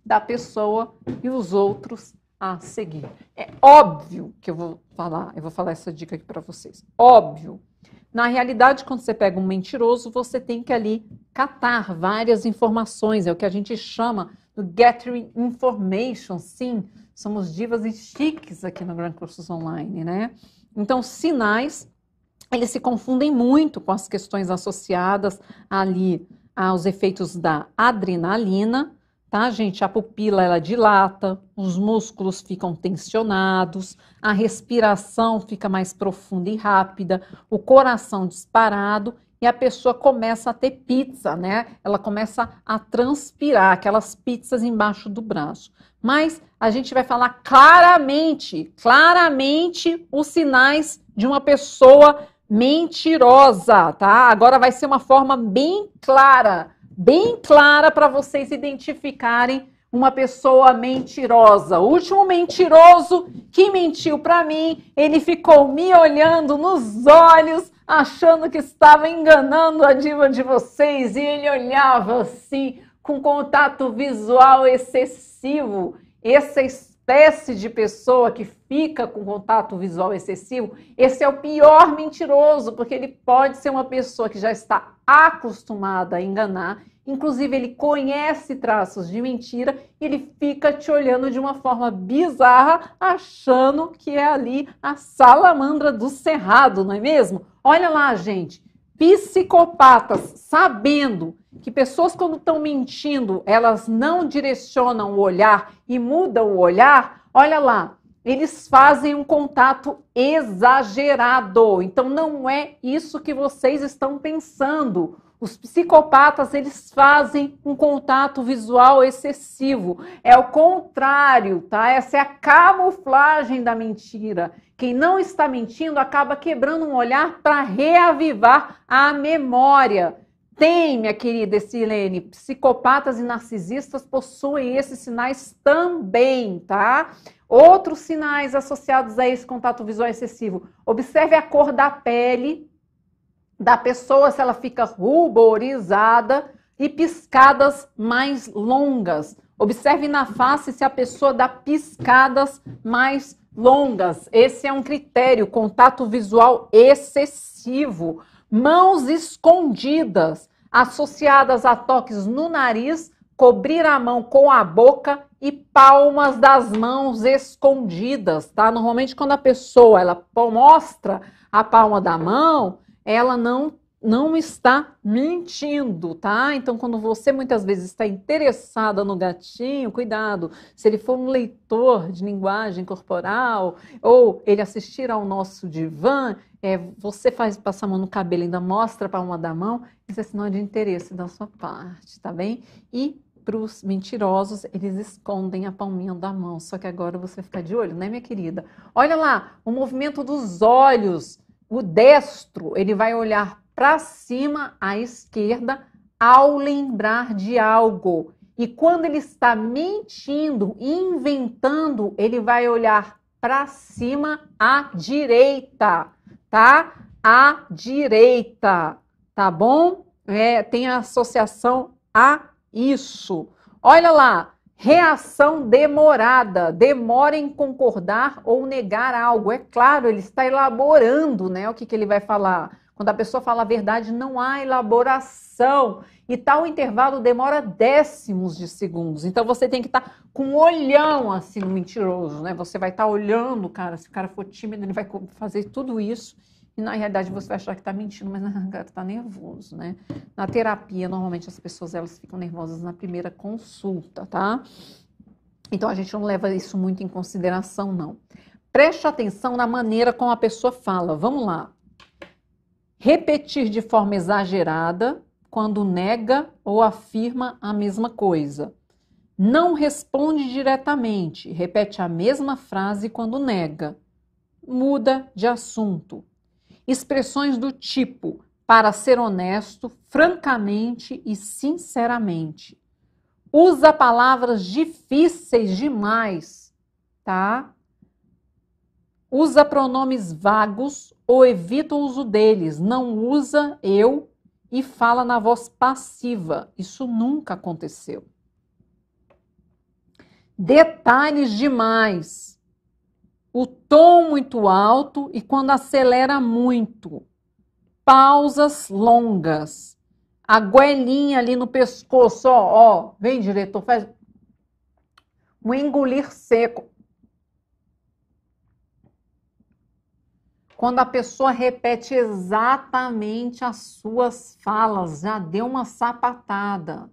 da pessoa e os outros a seguir. É óbvio que eu vou falar, eu vou falar essa dica aqui para vocês. Óbvio. Na realidade, quando você pega um mentiroso, você tem que ali catar várias informações, é o que a gente chama do gathering information, sim, Somos divas e chiques aqui no Gran Cursos Online, né? Então, sinais, eles se confundem muito com as questões associadas ali aos efeitos da adrenalina, tá, gente? A pupila ela dilata, os músculos ficam tensionados, a respiração fica mais profunda e rápida, o coração disparado e a pessoa começa a ter pizza, né? Ela começa a transpirar aquelas pizzas embaixo do braço mas a gente vai falar claramente, claramente os sinais de uma pessoa mentirosa, tá? Agora vai ser uma forma bem clara, bem clara para vocês identificarem uma pessoa mentirosa. O último mentiroso que mentiu para mim, ele ficou me olhando nos olhos, achando que estava enganando a diva de vocês, e ele olhava assim com contato visual excessivo. Essa espécie de pessoa que fica com contato visual excessivo, esse é o pior mentiroso, porque ele pode ser uma pessoa que já está acostumada a enganar, inclusive ele conhece traços de mentira, e ele fica te olhando de uma forma bizarra, achando que é ali a salamandra do cerrado, não é mesmo? Olha lá, gente, psicopatas, sabendo que pessoas quando estão mentindo, elas não direcionam o olhar e mudam o olhar, olha lá, eles fazem um contato exagerado. Então não é isso que vocês estão pensando. Os psicopatas, eles fazem um contato visual excessivo. É o contrário, tá? Essa é a camuflagem da mentira. Quem não está mentindo acaba quebrando um olhar para reavivar a memória. Tem, minha querida Silene, psicopatas e narcisistas possuem esses sinais também, tá? Outros sinais associados a esse contato visual excessivo. Observe a cor da pele da pessoa, se ela fica ruborizada e piscadas mais longas. Observe na face se a pessoa dá piscadas mais longas. Esse é um critério. Contato visual excessivo. Mãos escondidas, associadas a toques no nariz, cobrir a mão com a boca e palmas das mãos escondidas, tá? Normalmente quando a pessoa ela mostra a palma da mão, ela não não está mentindo, tá? Então, quando você muitas vezes está interessada no gatinho, cuidado. Se ele for um leitor de linguagem corporal ou ele assistir ao nosso divã, é, você faz passar a mão no cabelo, e ainda mostra para uma da mão, isso é sinal de interesse da sua parte, tá bem? E para os mentirosos, eles escondem a palminha da mão. Só que agora você fica de olho, né, minha querida? Olha lá, o movimento dos olhos. O destro, ele vai olhar para cima, à esquerda, ao lembrar de algo. E quando ele está mentindo, inventando, ele vai olhar para cima, à direita, tá? À direita, tá bom? É, tem associação a isso. Olha lá, Reação demorada, demora em concordar ou negar algo. É claro, ele está elaborando né, o que, que ele vai falar. Quando a pessoa fala a verdade, não há elaboração. E tal intervalo demora décimos de segundos. Então você tem que estar tá com um olhão assim no mentiroso, né? Você vai estar tá olhando o cara. Se o cara for tímido, ele vai fazer tudo isso. E na realidade você vai achar que está mentindo, mas na cara está nervoso, né? Na terapia, normalmente as pessoas elas ficam nervosas na primeira consulta, tá? Então a gente não leva isso muito em consideração, não. Preste atenção na maneira como a pessoa fala. Vamos lá. Repetir de forma exagerada quando nega ou afirma a mesma coisa. Não responde diretamente, repete a mesma frase quando nega. Muda de assunto. Expressões do tipo para ser honesto, francamente e sinceramente. Usa palavras difíceis demais, tá? Usa pronomes vagos ou evita o uso deles, não usa eu e fala na voz passiva. Isso nunca aconteceu. Detalhes demais. O tom muito alto e quando acelera muito. Pausas longas. A goelinha ali no pescoço, ó, ó. Vem, diretor, faz. Um engolir seco. quando a pessoa repete exatamente as suas falas, já deu uma sapatada.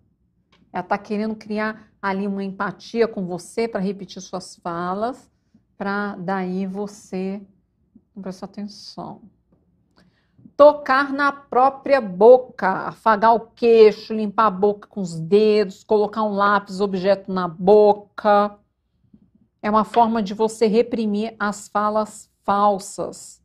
Ela está querendo criar ali uma empatia com você para repetir suas falas, para daí você prestar atenção. Tocar na própria boca, afagar o queixo, limpar a boca com os dedos, colocar um lápis, objeto na boca. É uma forma de você reprimir as falas falsas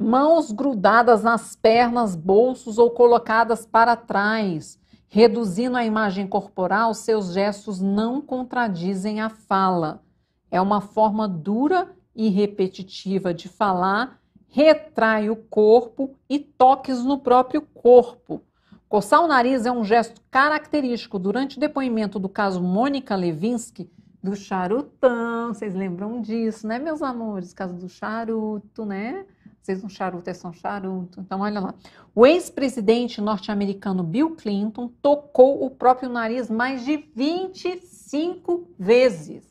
mãos grudadas nas pernas, bolsos ou colocadas para trás. Reduzindo a imagem corporal, seus gestos não contradizem a fala. É uma forma dura e repetitiva de falar, retrai o corpo e toques no próprio corpo. Coçar o nariz é um gesto característico durante o depoimento do caso Mônica Levinsky do charutão. Vocês lembram disso, né, meus amores? Caso do charuto, né? vocês vezes um charuto é só um charuto. Então, olha lá. O ex-presidente norte-americano Bill Clinton tocou o próprio nariz mais de 25 vezes.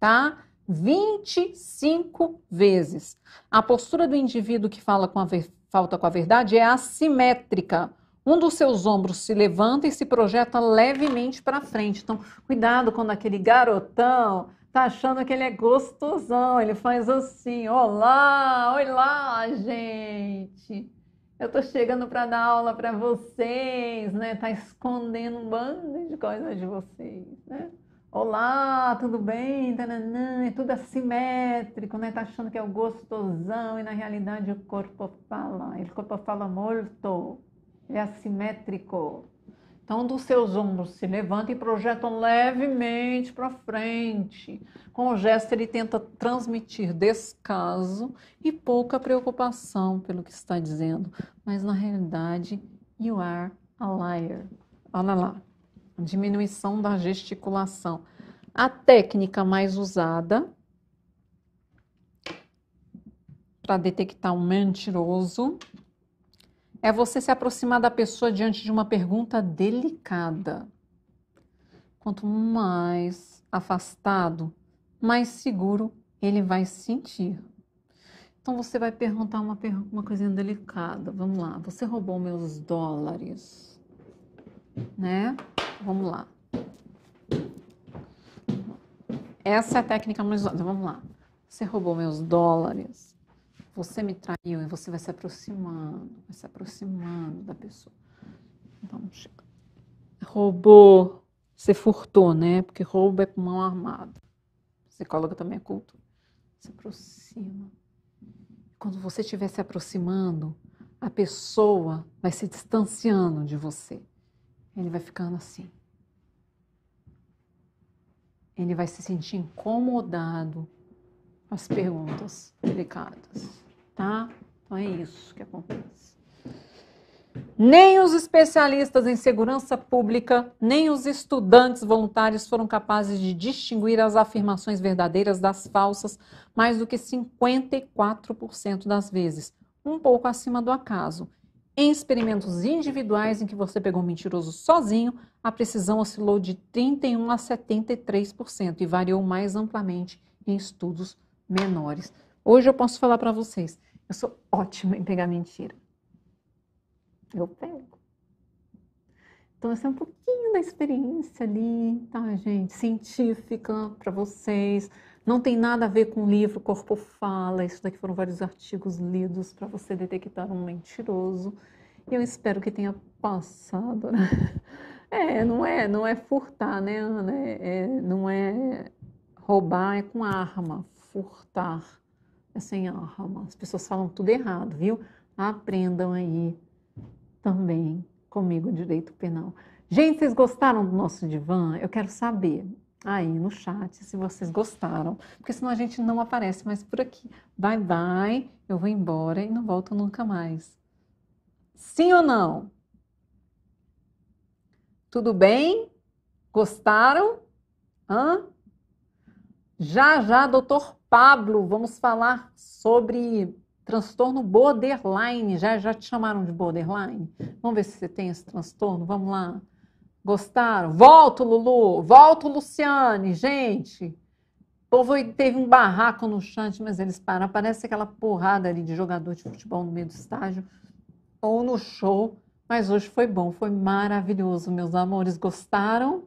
Tá? 25 vezes. A postura do indivíduo que fala com a falta com a verdade é assimétrica. Um dos seus ombros se levanta e se projeta levemente para frente. Então, cuidado quando aquele garotão tá achando que ele é gostosão, ele faz assim: "Olá, olá, gente. Eu tô chegando para dar aula para vocês, né? Tá escondendo um bando de coisas de vocês, né? Olá, tudo bem? Tananã, é tudo assimétrico, né? Tá achando que é o gostosão e na realidade o corpo fala, ele corpo fala morto, ele é assimétrico. Então, dos seus ombros se levantam e projetam levemente para frente. Com o gesto, ele tenta transmitir descaso e pouca preocupação pelo que está dizendo. Mas, na realidade, you are a liar. Olha lá, diminuição da gesticulação. A técnica mais usada para detectar um mentiroso é você se aproximar da pessoa diante de uma pergunta delicada. Quanto mais afastado, mais seguro ele vai se sentir. Então você vai perguntar uma, uma coisinha delicada. Vamos lá, você roubou meus dólares, né? Vamos lá. Essa é a técnica mais usada. Vamos lá. Você roubou meus dólares você me traiu e você vai se aproximando, vai se aproximando da pessoa. Então, chega. Roubou, você furtou, né? Porque roubo é com mão armada. Você coloca também a é cultura. Se aproxima. Quando você estiver se aproximando, a pessoa vai se distanciando de você. Ele vai ficando assim. Ele vai se sentir incomodado com as perguntas delicadas tá? Então é isso que acontece. Nem os especialistas em segurança pública, nem os estudantes voluntários foram capazes de distinguir as afirmações verdadeiras das falsas mais do que 54% das vezes, um pouco acima do acaso. Em experimentos individuais em que você pegou um mentiroso sozinho, a precisão oscilou de 31 a 73% e variou mais amplamente em estudos menores. Hoje eu posso falar para vocês eu sou ótima em pegar mentira. Eu pego. Então, essa é um pouquinho da experiência ali, tá, gente? Científica para vocês. Não tem nada a ver com o livro Corpo Fala. Isso daqui foram vários artigos lidos para você detectar um mentiroso. E eu espero que tenha passado, né? É, não é, não é furtar, né, Ana? É, é não é roubar, é com arma. Furtar assim, ó, as pessoas falam tudo errado, viu? Aprendam aí também comigo direito penal. Gente, vocês gostaram do nosso divã? Eu quero saber aí no chat se vocês gostaram, porque senão a gente não aparece mais por aqui. Bye bye, eu vou embora e não volto nunca mais. Sim ou não? Tudo bem? Gostaram? Hã? Já já, doutor Pablo, vamos falar sobre transtorno borderline. Já, já te chamaram de borderline? Vamos ver se você tem esse transtorno. Vamos lá. Gostaram? Volto, Lulu. Volto, Luciane. Gente, o povo teve um barraco no chante, mas eles param. Parece aquela porrada ali de jogador de futebol no meio do estágio ou no show. Mas hoje foi bom, foi maravilhoso, meus amores. Gostaram?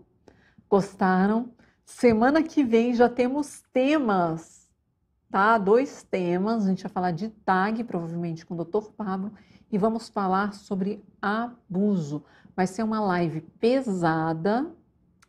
Gostaram? Semana que vem já temos temas tá? Dois temas, a gente vai falar de tag, provavelmente com o Dr. Pablo, e vamos falar sobre abuso. Vai ser uma live pesada,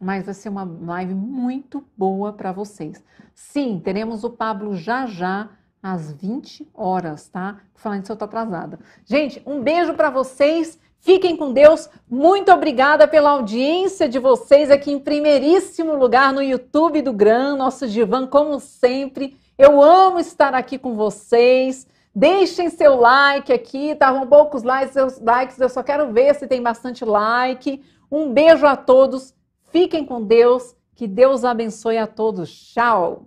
mas vai ser uma live muito boa para vocês. Sim, teremos o Pablo já já às 20 horas, tá? falando se eu tô atrasada. Gente, um beijo para vocês. Fiquem com Deus. Muito obrigada pela audiência de vocês aqui em primeiríssimo lugar no YouTube do Gran, nosso Divan, como sempre eu amo estar aqui com vocês. Deixem seu like aqui. Estavam tá poucos likes, likes. Eu só quero ver se tem bastante like. Um beijo a todos. Fiquem com Deus. Que Deus abençoe a todos. Tchau.